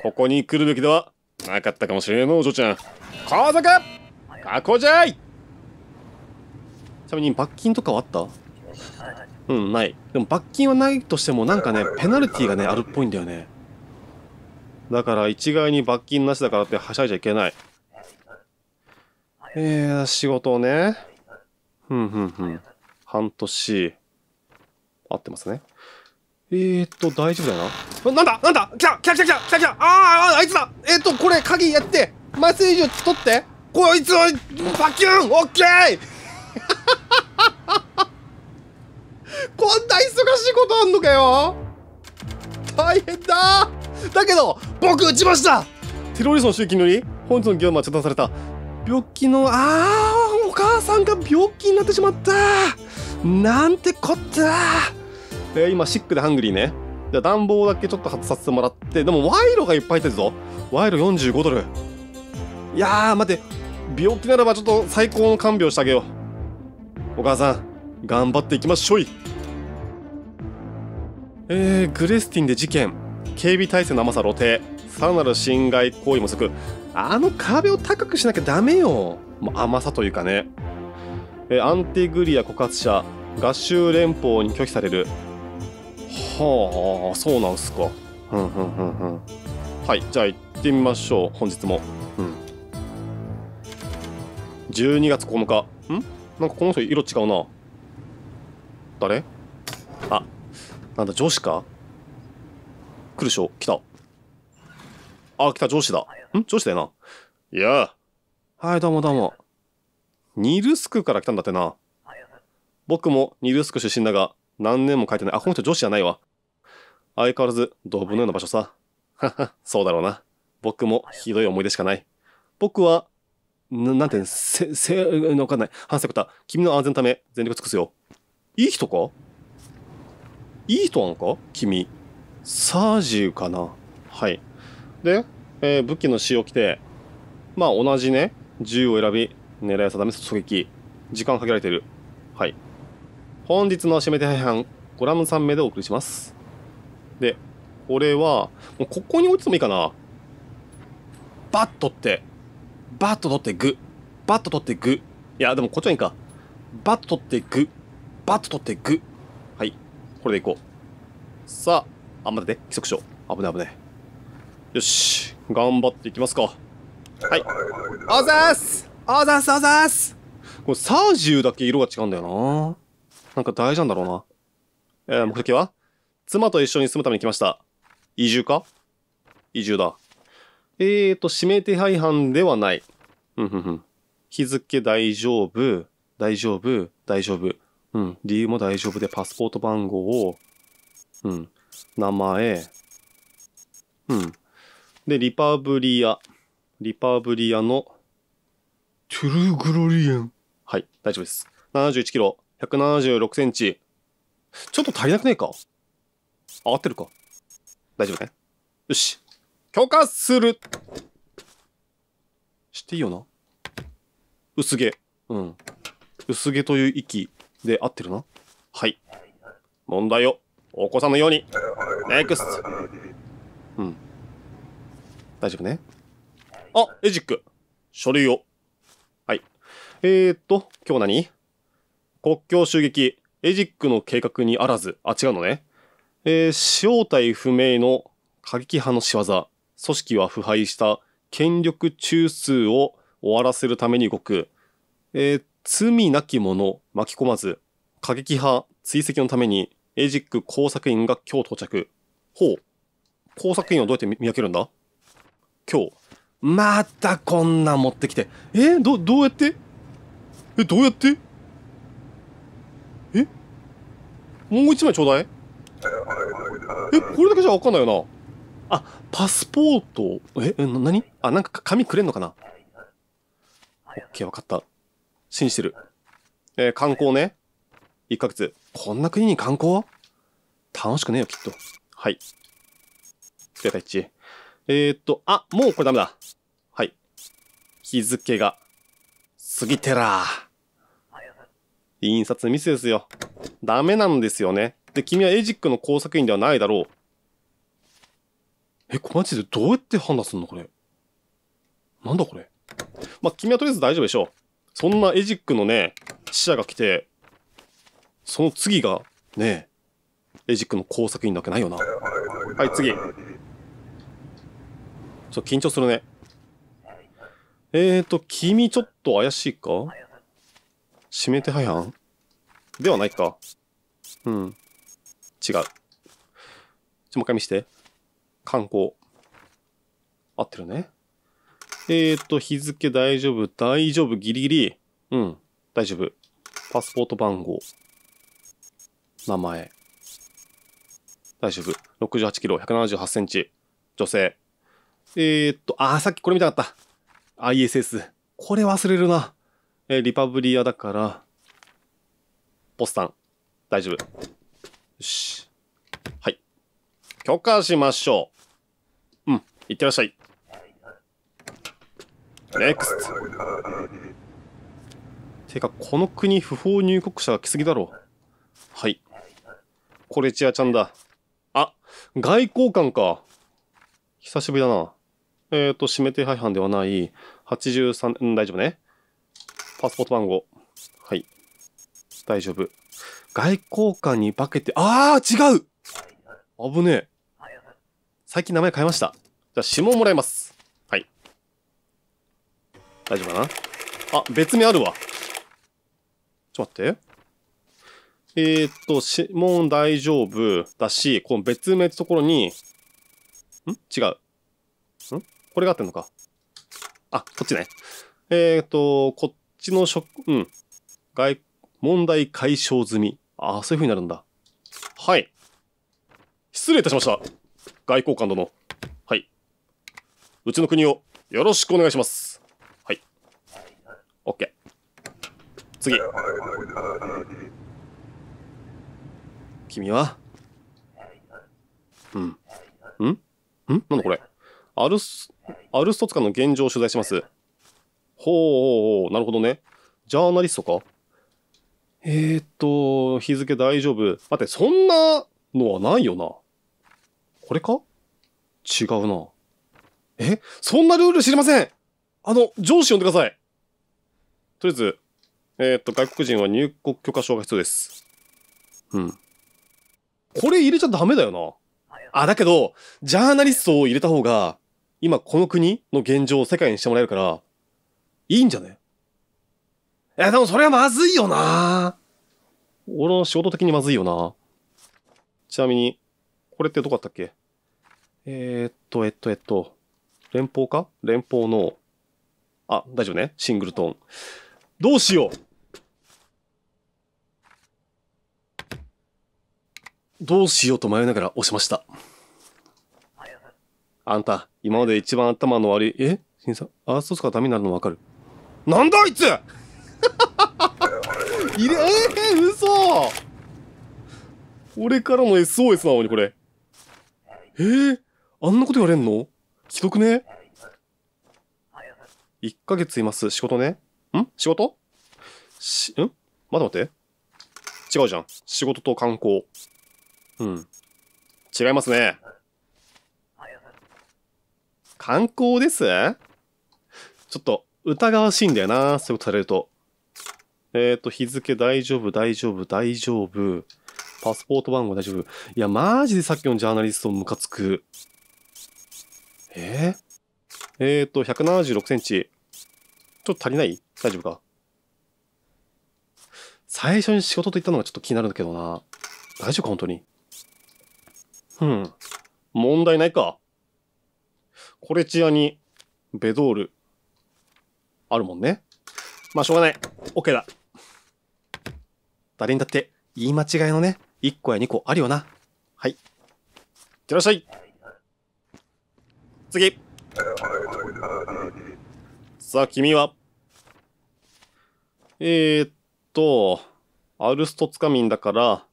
ここに来るべきではなかったかもしれんの、お嬢ちゃん。後続確保じゃいちなみに罰金とかはあったうんないでも罰金はないとしてもなんかねペナルティーがねあるっぽいんだよねだから一概に罰金なしだからってはしゃいじゃいけないえー、仕事をねふんふんふん半年合ってますねえー、っと、大丈夫だよな。なんだなんだ来た来た来た来た来た来あーあいつだえー、っと、これ、鍵やって、麻酔銃取って、こいつを、バキュンオッケー こんな忙しいことあんのかよ大変だだけど、僕打ちましたテロリストの周期により、本日の業務は遮断された。病気の、あー、お母さんが病気になってしまったなんてこったえー、今、シックでハングリーね。じゃあ、暖房だけちょっと外させてもらって、でも、賄賂がいっぱい入ってるぞ。賄賂45ドル。いやー、待て。病気ならばちょっと最高の看病してあげよう。お母さん、頑張っていきましょい。えー、グレスティンで事件。警備体制の甘さ露呈。さらなる侵害行為もつく。あの壁を高くしなきゃダメよ。甘さというかね。えー、アンティグリア告発者。合衆連邦に拒否される。はあ、そうなんすか。ふんふんふんふん。はい、じゃあ行ってみましょう。本日も。うん。12月9日。んなんかこの人色違うな誰あなんだ上司か来るでしょ来たあ来た上司だん上司だよないやはいどうもどうもニルスクから来たんだってな僕もニルスク出身だが何年も書いてないあこの人上司じゃないわ相変わらずドブのような場所さ そうだろうな僕もひどい思い出しかない僕はななんていうの、せ、せ、わかんない。反省方、君の安全のため全力尽くすよ。いい人かいい人なのか君。サージュかなはい。で、えー、武器の使用規定。まあ同じね、銃を選び、狙い定め狙撃。時間限られてる。はい。本日の締め手配犯、ご覧の3名でお送りします。で、これは、もうここに落ちてもいいかなバッとって。バッと取ってグバッと取ってグいやでもこっちはいいかバッと取ってグバッと取ってグはいこれでいこうさああまって規則書危ない危ないよし頑張っていきますかはいおざーすおざーすおざーすこれサージュだけ色が違うんだよななんか大事なんだろうなえー、目的は妻と一緒に住むために来ました。移住か移住だ。えーと、指名手配犯ではない。日付大丈夫、大丈夫、大丈夫。うん、理由も大丈夫で、パスポート番号を、うん、名前、うん。で、リパブリア、リパブリアの、トゥルーグロリエン。はい、大丈夫です。71キロ、176センチ。ちょっと足りなくねえか合ってるか大丈夫ねよし。許可するしていいよな薄毛。うん。薄毛という息で合ってるなはい。問題を、お子さんのように。ネクスト。うん。大丈夫ね。あ、エジック。書類を。はい。えー、っと、今日何国境襲撃、エジックの計画にあらず。あ、違うのね。えー、正体不明の過激派の仕業。組織は腐敗した権力中枢を終わらせるために動く、えー、罪なき者巻き込まず過激派追跡のためにエジック工作員が今日到着ほう工作員をどうやって見分けるんだ今日またこんな持ってきてえー、どどうやってえどうやってえもう一枚ちょうだいえこれだけじゃわかんないよなあパスポートえな何あなんか紙くれんのかな OK、分かった。信じてる。えー、観光ね。1ヶ月。こんな国に観光楽しくねえよ、きっと。はい。データ1。えー、っと、あ、もうこれダメだ。はい。日付が、過ぎてら印刷ミスですよ。ダメなんですよね。で、君はエジックの工作員ではないだろう。え、これマジでどうやって判断すんのこれ。なんだこれ。まあ、君はとりあえず大丈夫でしょう。そんなエジックのね、死者が来て、その次が、ね、エジックの工作員なわけないよな。はい、次。ちょっと緊張するね。えーと、君ちょっと怪しいか指名手配犯ではないか。うん。違う。ちょ、もう一回見して。観光。合ってるね。えっ、ー、と、日付大丈夫、大丈夫、ギリギリ。うん、大丈夫。パスポート番号。名前。大丈夫。68キロ、178センチ。女性。えー、っと、あ、さっきこれ見たかった。ISS。これ忘れるな。えー、リパブリアだから、ポスタン。大丈夫。よし。はい。許可しましょう。うん。いってらっしゃい。ネクストてかこの国不法入国者が来すぎだろはいこれチアちゃんだあ外交官か久しぶりだなえっ、ー、と指名手配犯ではない83うん大丈夫ねパスポート番号はい大丈夫外交官に化けてあー違う危ねえ最近名前変えましたじゃあ指紋もらいます大丈夫かなあ、別にあるわ。ちょっと待って。えー、っと、指紋大丈夫だし、この別名ってところに、ん違う。んこれがあってんのか。あ、こっちね。えー、っと、こっちの職、うん。外、問題解消済み。ああ、そういう風になるんだ。はい。失礼いたしました。外交官殿。はい。うちの国をよろしくお願いします。次君はうんんんなんだこれアルスアルストツカの現状を取材しますほうほうほうなるほどねジャーナリストかえー、っと日付大丈夫待ってそんなのはないよなこれか違うなえそんなルール知りませんあの上司呼んでくださいとりあえずえー、っと、外国人は入国許可証が必要です。うん。これ入れちゃダメだよな。あ、だけど、ジャーナリストを入れた方が、今この国の現状を世界にしてもらえるから、いいんじゃねいや、でもそれはまずいよな俺の仕事的にまずいよなちなみに、これってどこだったっけえー、っと、えっと、えっと、連邦か連邦の、あ、大丈夫ね。シングルトーン。どうしようどうしようと迷いながら押しました。あんた、今まで一番頭の悪い、え新さん、アーストスカダメになるのわかるなんだあいつ入れ、えー、嘘俺からの SOS なのにこれ。えー、あんなこと言われんのひどくね ?1 ヶ月います。仕事ね。ん仕事し、ん待って待って。違うじゃん。仕事と観光。うん違いますね観光ですちょっと疑わしいんだよなそういうことされるとえっ、ー、と日付大丈夫大丈夫大丈夫パスポート番号大丈夫いやマジでさっきのジャーナリストムカつくえー、えっ、ー、と176センチちょっと足りない大丈夫か最初に仕事と言ったのがちょっと気になるんだけどな大丈夫か本当にうん。問題ないか。これチアに、ベドール、あるもんね。まあ、しょうがない。OK だ。誰にだって、言い間違いのね、1個や2個あるよな。はい。いってらっしゃい。次。さあ、君はえー、っと、アルストツカミンだから、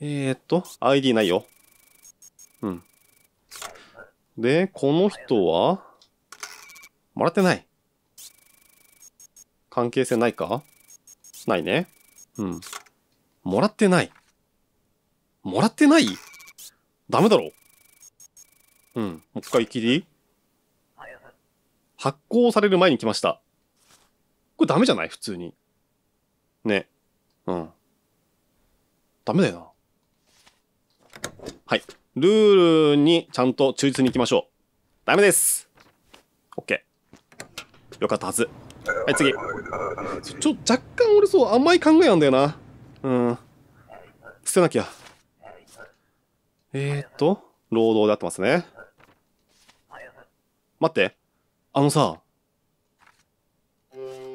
えー、っと、ID ないよ。うん。で、この人はもらってない。関係性ないかないね。うん。もらってない。もらってないダメだろ。うん。もう一回切り発行される前に来ました。これダメじゃない普通に。ね。うん。ダメだよな。はい。ルールにちゃんと忠実にいきましょう。ダメです。OK。よかったはず。はい、次。ちょ、若干俺そう、甘い考えなんだよな。うん。捨てなきゃ。えーと、労働で合ってますね。待って。あのさ、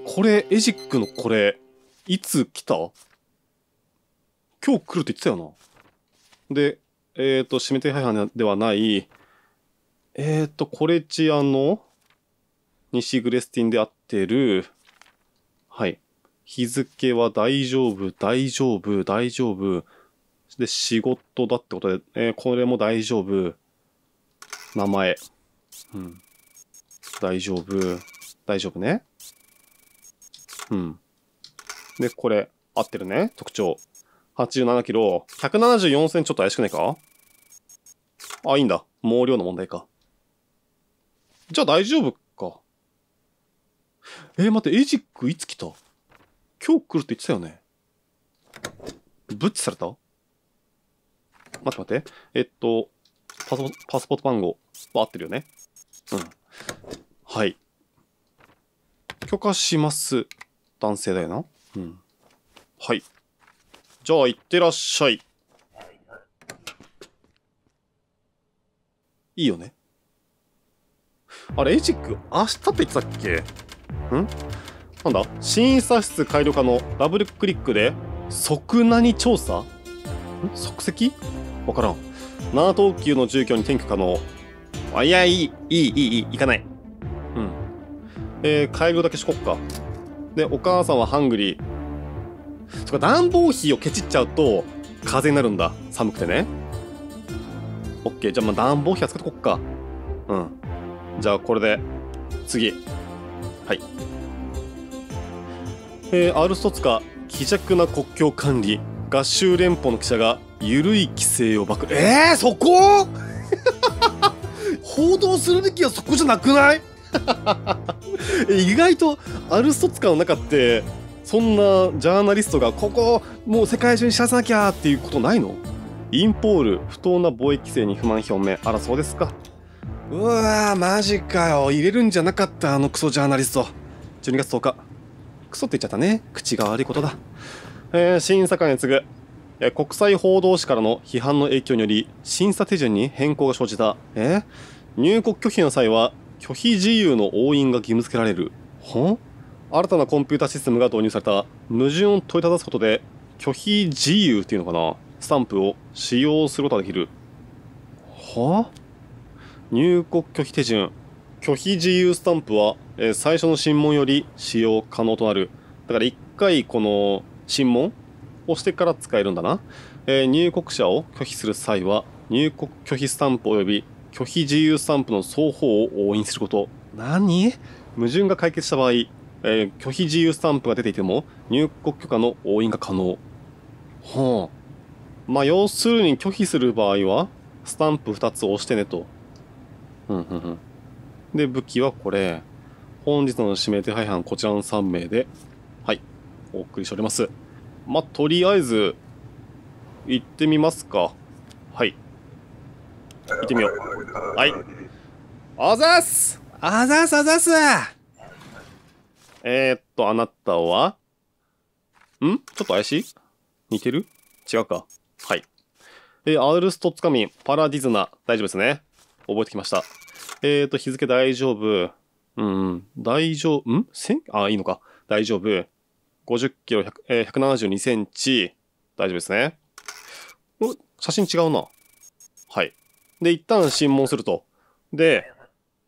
これ、エジックのこれ、いつ来た今日来るって言ってたよな。で、えっ、ー、と、指名手配犯ではない、えっ、ー、と、コレチアの西グレスティンであってる、はい。日付は大丈夫、大丈夫、大丈夫。で、仕事だってことで、えー、これも大丈夫。名前。うん。大丈夫。大丈夫ね。うん。で、これ、合ってるね、特徴。87キロ。174戦ちょっと怪しくないかあ、いいんだ。毛量の問題か。じゃあ大丈夫か。えー、待って、エジックいつ来た今日来るって言ってたよね。ブッチされた待って待って。えっと、パソ、パスポート番号は合ってるよね。うん。はい。許可します。男性だよな。うん。はい。じゃあ、行ってらっしゃい。いいよね。あれ、エジック、明日って言ってたっけんなんだ審査室改良化のダブルクリックで、即何調査ん即席わからん。7等級の住居に転居可能。あ、いや、いい、いい、いい、いい、行かない。うん。えー、改良だけしこっか。で、お母さんはハングリー。そか暖房費をケチっちゃうと風になるんだ寒くてね OK じゃあまあ暖房費は使ってこっかうんじゃあこれで次はいえー、アルストツカ気弱な国境管理合衆連邦の記者が緩い規制を爆くえー、そこ 報道するべきはそこじゃなくない 意外とアルストツカの中ってそんなジャーナリストがここもう世界中に知らせなきゃっていうことないのインポール不当な貿易規制に不満表明あらそうですかうわマジかよ入れるんじゃなかったあのクソジャーナリスト12月10日クソって言っちゃったね口が悪いことだ、えー、審査会に次ぐ国際報道誌からの批判の影響により審査手順に変更が生じたえ入国拒否の際は拒否自由の押印が義務付けられるほん新たなコンピュータシステムが導入された矛盾を問いただすことで拒否自由っていうのかなスタンプを使用することができるは入国拒否手順拒否自由スタンプは、え最初の審問より使用可能となるだから1回この審問をしてから使えるんだな、え入国者を拒否する際は入国拒否スタンプ及び拒否自由スタンプの双方を押印すること何矛盾が解決した場合えー、拒否自由スタンプが出ていても入国許可の押印が可能。はあ。まあ、要するに拒否する場合は、スタンプ2つ押してねと。うんうんうん。で、武器はこれ。本日の指名手配犯、こちらの3名で、はい、お送りしております。まあ、とりあえず、行ってみますか。はい。行ってみよう。はい。あざっすあざっすあざっすえー、っと、あなたはんちょっと怪しい似てる違うか。はい。えー、アウルストツカミン、パラディズナ、大丈夫ですね。覚えてきました。えー、っと、日付大丈夫。うん、大丈夫、ん0あ、いいのか。大丈夫。50キロ100、えー、172センチ。大丈夫ですね。お、写真違うな。はい。で、一旦審問すると。で、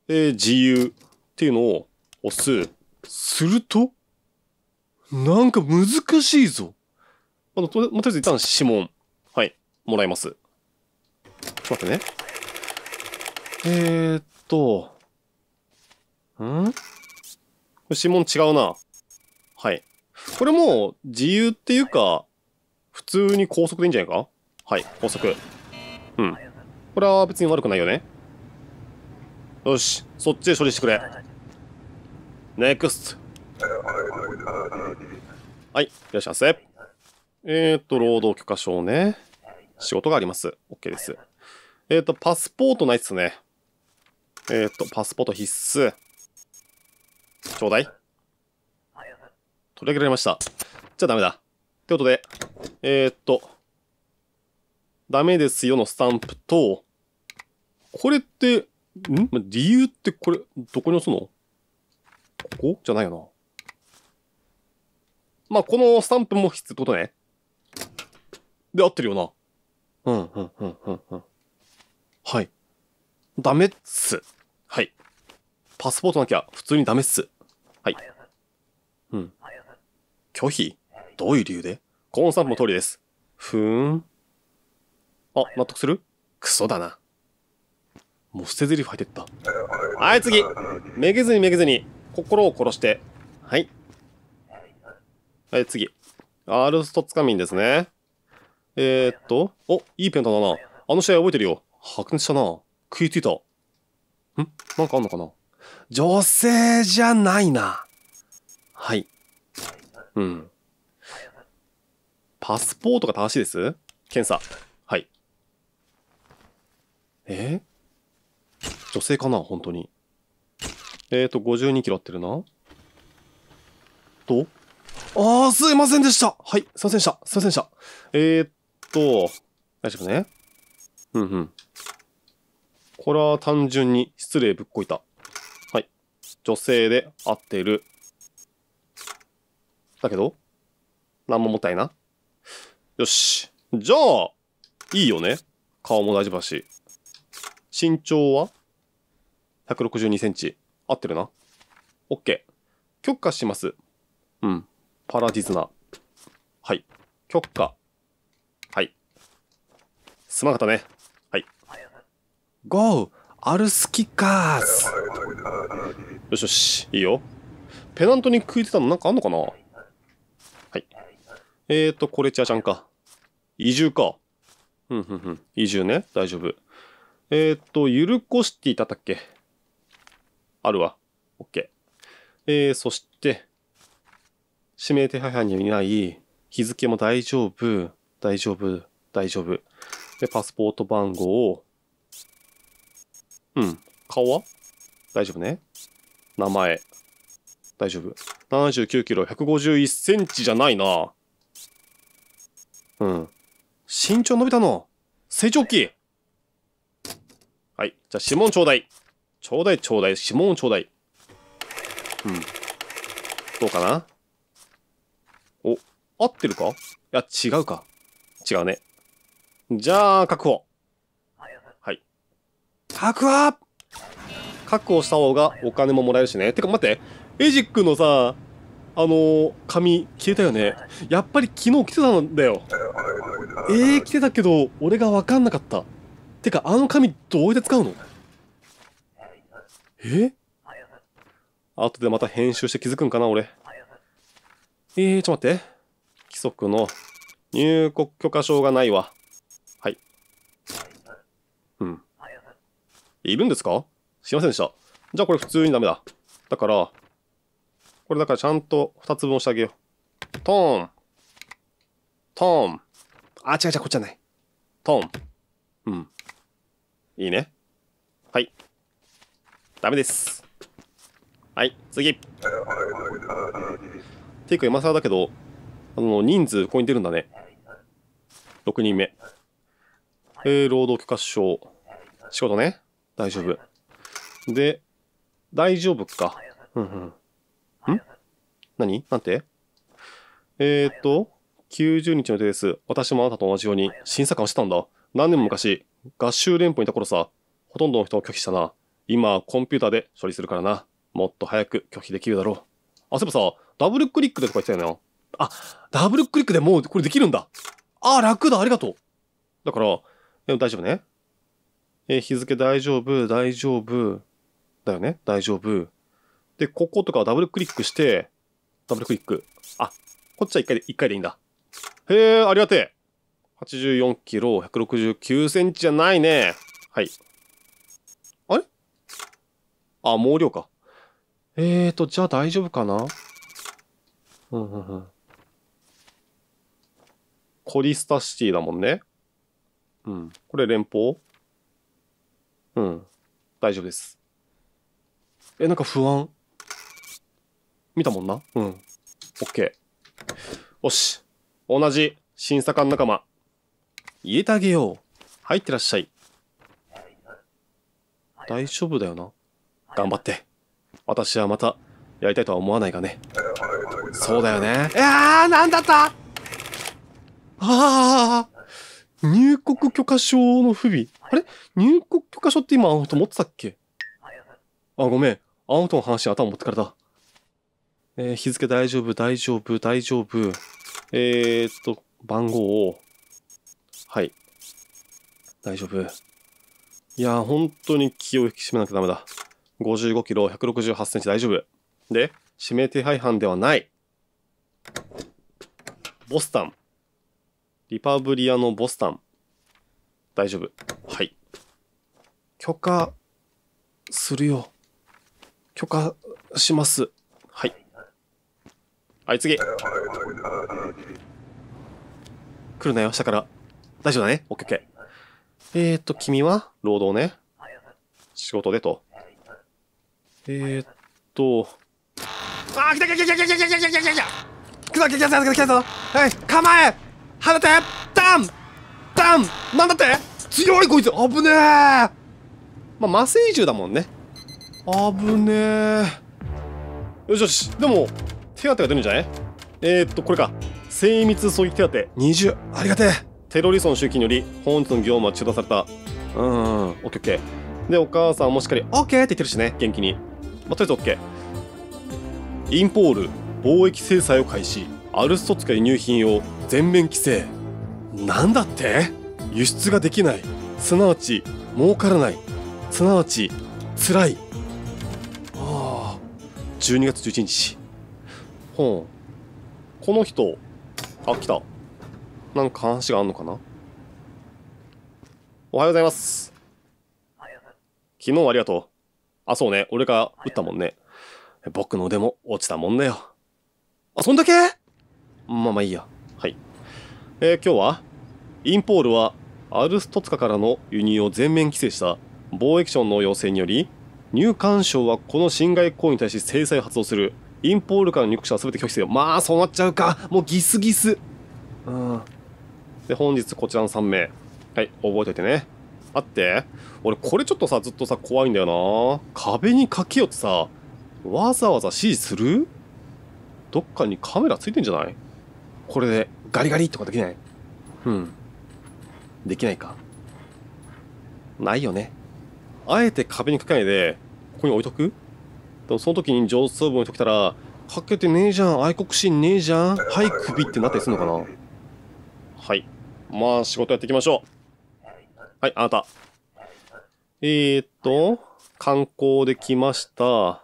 えー、自由っていうのを押す。すると、なんか難しいぞ。あの、とりあえず一旦指紋。はい、もらいます。ちょっと待ってね。えー、っと、ん指紋違うな。はい。これも自由っていうか、普通に高速でいいんじゃないかはい、高速。うん。これは別に悪くないよね。よし、そっちで処理してくれ。NEXT はいいらっしゃいませえー、っと労働許可証ね仕事があります OK ですえー、っとパスポートないっすねえー、っとパスポート必須ちょうだい取り上げられましたじゃあダメだってことでえっとダメですよのスタンプとこれってん理由ってこれどこに押すのここじゃないよな。まあ、このスタンプも必要ってことね。で、合ってるよな。うん、うん、うん、うん、うん。はい。ダメっす。はい。パスポートなきゃ普通にダメっす。はい。うん。拒否どういう理由でコーンスタンプの通りです。ふーん。あ、納得するクソだな。もう捨て台詞入ってった。はい、次めげずにめげずに。心を殺して。はい。はい、次。アールストッツカミンですね。えー、っと、お、いいペンタだな。あの試合覚えてるよ。白熱したな。食いついた。んなんかあんのかな女性じゃないな。はい。うん。パスポートが正しいです検査。はい。え女性かな本当に。えーと、52キロ合ってるな。と、あー、すいませんでしたはい、すいませんでした。すいませんでした。えー、っと、大丈夫ね。うんうん。これは単純に失礼ぶっこいた。はい。女性で合ってる。だけど、なんももったいな。よし。じゃあ、いいよね。顔も大丈夫だし。身長は ?162 センチ。合ってるな。OK。許可します。うん。パラディズナ。はい。許可。はい。すまなかったね。はい。GO! アルスキカーズよしよし。いいよ。ペナントに食いてたのなんかあんのかなはい。えーと、これチャちゃんか。移住か。うんうんうん。移住ね。大丈夫。えーと、ゆるこシティだったっけあるわ。OK。えー、そして、指名手配犯にいない、日付も大丈夫、大丈夫、大丈夫。で、パスポート番号を、うん、顔は大丈夫ね。名前、大丈夫。79キロ、151センチじゃないな。うん。身長伸びたの成長期はい。じゃあ指紋ちょうだい。ちょうだいちょうだい。指紋をちょうだい。うん。どうかなお、合ってるかいや、違うか。違うね。じゃあ、確保。はい。確保確保した方がお金ももらえるしね。てか待って、エジックのさ、あのー、髪消えたよね。やっぱり昨日来てたんだよ。ええー、来てたけど、俺がわかんなかった。てか、あの紙どうやって使うのえ後でまた編集して気づくんかな、俺。えー、ちょっと待って。規則の入国許可証がないわ。はい。うん。いるんですかすいませんでした。じゃあこれ普通にダメだ。だから、これだからちゃんと2つ分押してあげよう。トーン。トーン。あ、違う違う、こっちじゃない。トーン。うん。いいね。はい。ダメです。はい、次。ていうか今更だけど、あの、人数ここに出るんだね。6人目。えー、労働許可証。仕事ね。大丈夫。で、大丈夫か。うんうん。ん何なんてえー、っと、90日の予定です。私もあなたと同じように審査官をしてたんだ。何年も昔、合衆連邦にいた頃さ、ほとんどの人を拒否したな。今はコンピューターで処理するからな。もっと早く拒否できるだろう。あ、そういえばさ、ダブルクリックでとか言ってたよね。あ、ダブルクリックでもうこれできるんだ。あ、楽だ。ありがとう。だから、でも大丈夫ね。え日付大丈夫、大丈夫。だよね。大丈夫。で、こことかダブルクリックして、ダブルクリック。あ、こっちは1回で、1回でいいんだ。へえ、ありがてえ。84キロ、169センチじゃないね。はい。あ、毛量か。えーと、じゃあ大丈夫かなうんうんうん。コリスタシティだもんね。うん。これ連邦うん。大丈夫です。え、なんか不安。見たもんなうん。OK。よし。同じ審査官仲間。入れてあげよう。入ってらっしゃい。大丈夫だよな。頑張って。私はまた、やりたいとは思わないがね。そうだよね。いやー、なんだったあー、入国許可証の不備。あれ入国許可証って今、あの人持ってたっけあ、ごめん。あの人の話に頭持ってかれた。えー、日付大丈夫、大丈夫、大丈夫。えー、っと、番号を。はい。大丈夫。いやー、本当に気を引き締めなきゃダメだ。55キロ、168センチ大丈夫。で、指名手配犯ではない。ボスタン。リパブリアのボスタン。大丈夫。はい。許可、するよ。許可、します。はい。はい、次。来るなよ、下から。大丈夫だね。オッケーオッケー。えー、っと、君は労働ね。仕事でと。えー、っと。あー、来た来た来た来た来た来た来た来た来た来た来た来た来た来たはい、構え放てダンダンなんだって強いこいつ危ねえまあ、麻酔銃だもんね。危ねえ。よしよし。でも、手当が出るんじゃないえー、っと、これか。精密狙撃手当て20。ありがてえ。テロリストの集金により、本日の業務は中断された。うん、オッケーオッケー。で、お母さんもしっかり、オッケーって言ってるしね、元気に。まあ、とりあえず OK インポール貿易制裁を開始アルストツカ輸入品を全面規制なんだって輸出ができないすなわち儲からないすなわち辛いああ12月11日ほうこの人あ来たなんか話があんのかなおはようございます昨日はありがとうあ、そうね。俺が打ったもんね。僕の腕も落ちたもんだよ。あ、そんだけまあまあいいや。はい。えー、今日は、インポールはアルストツカからの輸入を全面規制した貿易省の要請により、入管省はこの侵害行為に対し制裁を発動する。インポールからの入国者は全て拒否せよ。まあ、そうなっちゃうか。もうギスギス。うん。で、本日こちらの3名。はい、覚えておいてね。待って俺これちょっとさずっとさ怖いんだよな壁にかけようってさわざわざ指示するどっかにカメラついてんじゃないこれでガリガリとかできないうんできないかないよねあえて壁にかけないでここに置いとくでもその時に上層部置いときたらかけてねえじゃん愛国心ねえじゃんはい首ってなったりするのかなはいまあ仕事やっていきましょうはい、あなた。えー、っと、観光で来ました。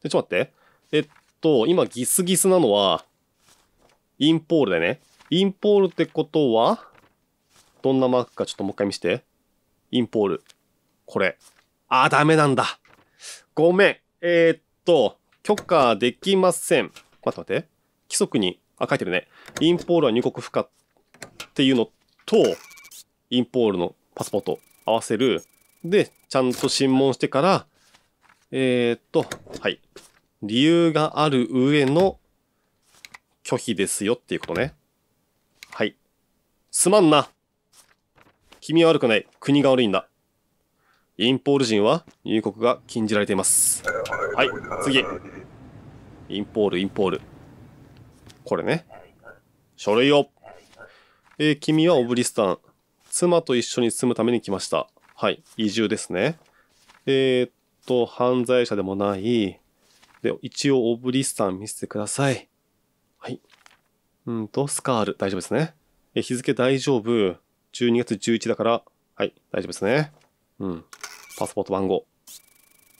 で、ちょっと待って。えっと、今ギスギスなのは、インポールでね。インポールってことは、どんなマークかちょっともう一回見して。インポール。これ。あ、ダメなんだ。ごめん。えー、っと、許可できません。待って待って。規則に、あ、書いてるね。インポールは入国不可っていうのと、インポールのパスポート合わせる。で、ちゃんと審問してから、えー、っと、はい。理由がある上の拒否ですよっていうことね。はい。すまんな。君は悪くない。国が悪いんだ。インポール人は入国が禁じられています。はい、次。インポール、インポール。これね。書類を。えー、君はオブリスタン。妻と一緒に住むために来ました。はい、移住ですね。えー、っと、犯罪者でもない。で、一応オブリスタン見せてください。はい。うんと、スカール、大丈夫ですね。え、日付大丈夫。12月11だから、はい、大丈夫ですね。うん。パスポート番号。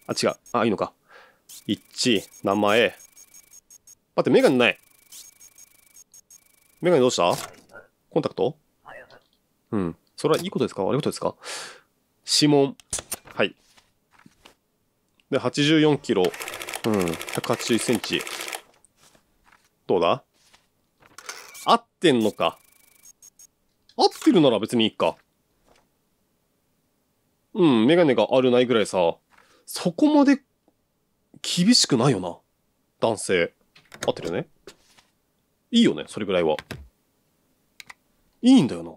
あ、違う。あ、いいのか。1、名前。待って、メガネない。メガネどうしたコンタクトうん。それはいいことですか悪いことですか指紋。はい。で、84キロ。うん。181センチ。どうだ合ってんのか。合ってるなら別にいいか。うん、メガネがあるないぐらいさ、そこまで厳しくないよな。男性。合ってるよねいいよね、それぐらいは。いいんだよな。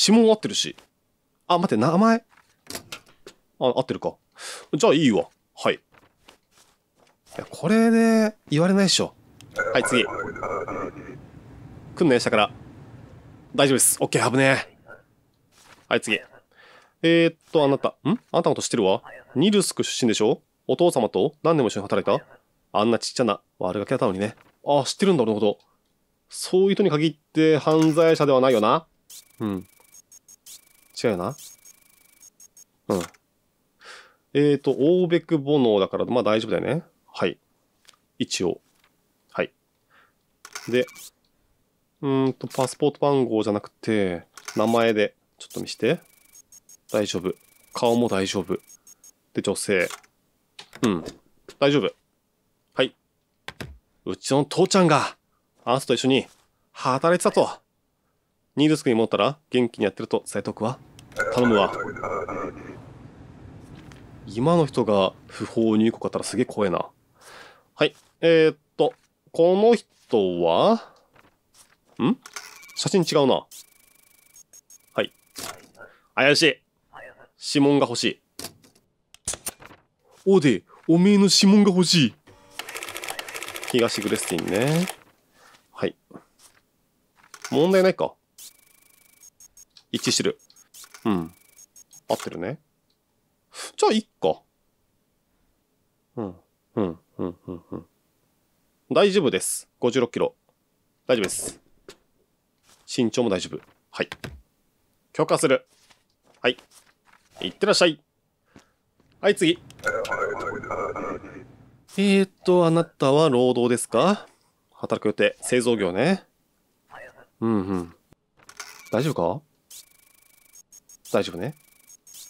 指紋合ってるし。あ、待って、名前あ、合ってるか。じゃあいいわ。はい。いや、これね、言われないっしょ。はい、次。来んね、下から。大丈夫です。OK、危ねえ。はい、次。えー、っと、あなた、んあなたのこと知ってるわ。ニルスク出身でしょお父様と何年も一緒に働いたあんなちっちゃな悪ガキだったのにね。ああ、知ってるんだ、俺のこと。そういう人に限って犯罪者ではないよな。うん。違うよなうん。えっ、ー、と、オーベクボノだから、まあ大丈夫だよね。はい。一応。はい。で、うんと、パスポート番号じゃなくて、名前で、ちょっと見して。大丈夫。顔も大丈夫。で、女性。うん。大丈夫。はい。うちの父ちゃんが、あんたと一緒に、働いてたと。ニールスクに戻ったら、元気にやってると伝えておくわ。頼むわ今の人が不法入国だったらすげえ怖えなはいえー、っとこの人はん写真違うなはい怪しい指紋が欲しいオーデおめえの指紋が欲しい東グレスティンねはい問題ないか一致してるうん。合ってるね。じゃあ、いっか。うん。うん。うん。うん。うん。大丈夫です。56キロ。大丈夫です。身長も大丈夫。はい。許可する。はい。いってらっしゃい。はい、次。えーっと、あなたは労働ですか働く予定。製造業ね。うんうん。大丈夫か大丈夫ね。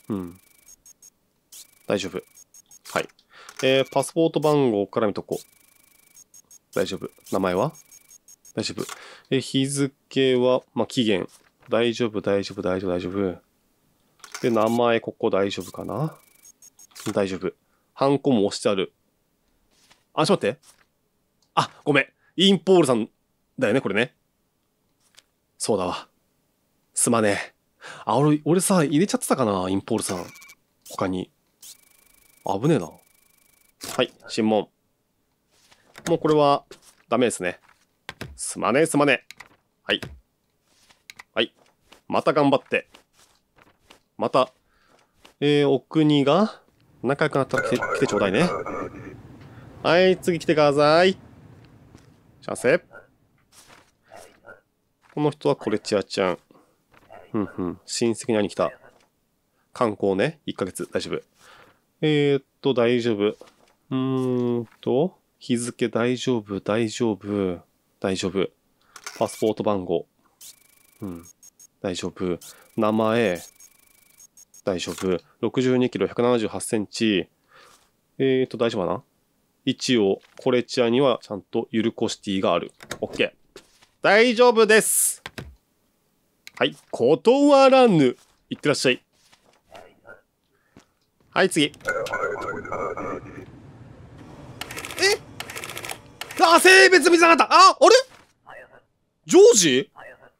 うん。大丈夫。はい。えー、パスポート番号から見とこう。大丈夫。名前は大丈夫。えー、日付は、まあ、期限。大丈夫、大丈夫、大丈夫、大丈夫。で、名前、ここ大丈夫かな大丈夫。ハンコも押してある。あ、ちょっと待って。あ、ごめん。インポールさんだよね、これね。そうだわ。すまねえ。あ、俺、俺さ、入れちゃってたかな、インポールさん。他に。危ねえな。はい、審問。もうこれは、ダメですね。すまねえ、すまねえ。はい。はい。また頑張って。また、えー、お国が、仲良くなったら来て、来てちょうだいね。はい、次来てください。チャンス。この人はコレチアちゃん。うんうん。親戚に会いに来た。観光ね。1ヶ月。大丈夫。えー、っと、大丈夫。うーんと、日付大丈夫、大丈夫、大丈夫。パスポート番号。うん。大丈夫。名前。大丈夫。62キロ、178センチ。えーと、大丈夫かな一応、コレチアにはちゃんとゆるこシティがある。OK。大丈夫ですはい。断らぬ。いってらっしゃい。はい、次。えあ、性別見なかったあ、あれジョージ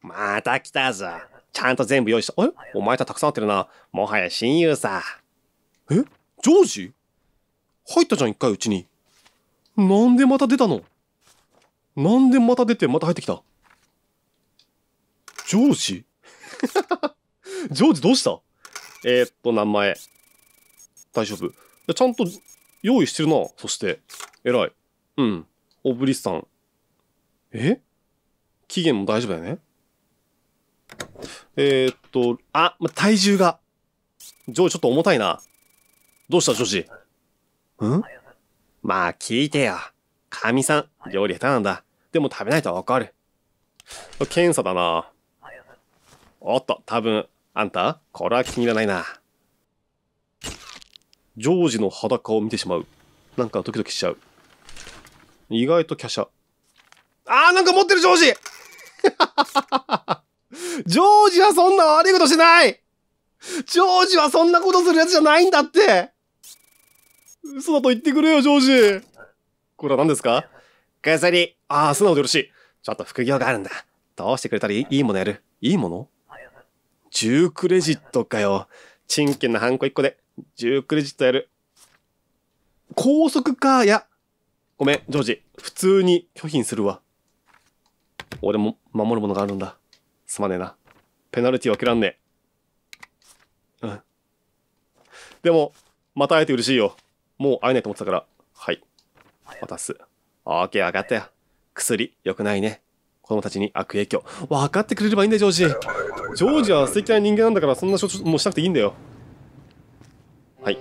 また来たぞ。ちゃんと全部用意した。えお前とたくさん会ってるな。もはや親友さ。えジョージ入ったじゃん、一回うちに。なんでまた出たのなんでまた出て、また入ってきた。ジョージ ジョージどうしたえー、っと、名前。大丈夫。ちゃんと用意してるな。そして。偉い。うん。オブリスさん。え期限も大丈夫だよねえー、っと、あ、ま、体重が。ジョージちょっと重たいな。どうしたジョージんまあ聞いてよ。かみさん、料理下手なんだ。でも食べないとわかる。検査だな。おっと、多分、あんた、これは気に入らないな。ジョージの裸を見てしまう。なんかドキドキしちゃう。意外と華奢。あーなんか持ってるジョージ ジョージはそんな悪いことしないジョージはそんなことするやつじゃないんだって嘘だと言ってくれよ、ジョージこれは何ですか薬ああ、素直でよろしい。ちょっと副業があるんだ。どうしてくれたらいいものやるいいもの10クレジットかよ。チンケンのハンコ1個で10クレジットやる。高速か、いや。ごめん、ジョージ。普通に拒否するわ。俺も守るものがあるんだ。すまねえな。ペナルティは受けらんねえ。うん。でも、また会えて嬉しいよ。もう会えないと思ってたから。はい。渡す。オーケー、分かったよ。薬、良くないね。子供たちに悪影響。分かってくれればいいんだよ、ジョージ。ジョージは素敵な人間なんだから、そんな処置もうしなくていいんだよ。はい。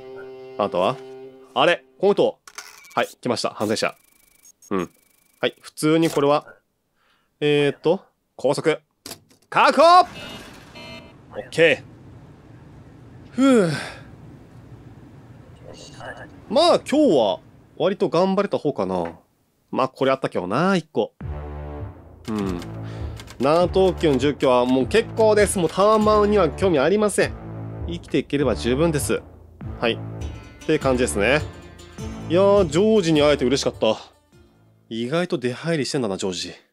あとはあれこの人。はい、来ました。犯罪者。うん。はい、普通にこれは、えー、っと、高速。確保オッケー。ふぅ。まあ今日は割と頑張れた方かな。まあこれあったけどな、一個。うん7等級の住居はもう結構ですもうタワマンには興味ありません生きていければ十分ですはいって感じですねいやージョージに会えて嬉しかった意外と出入りしてんだなジョージ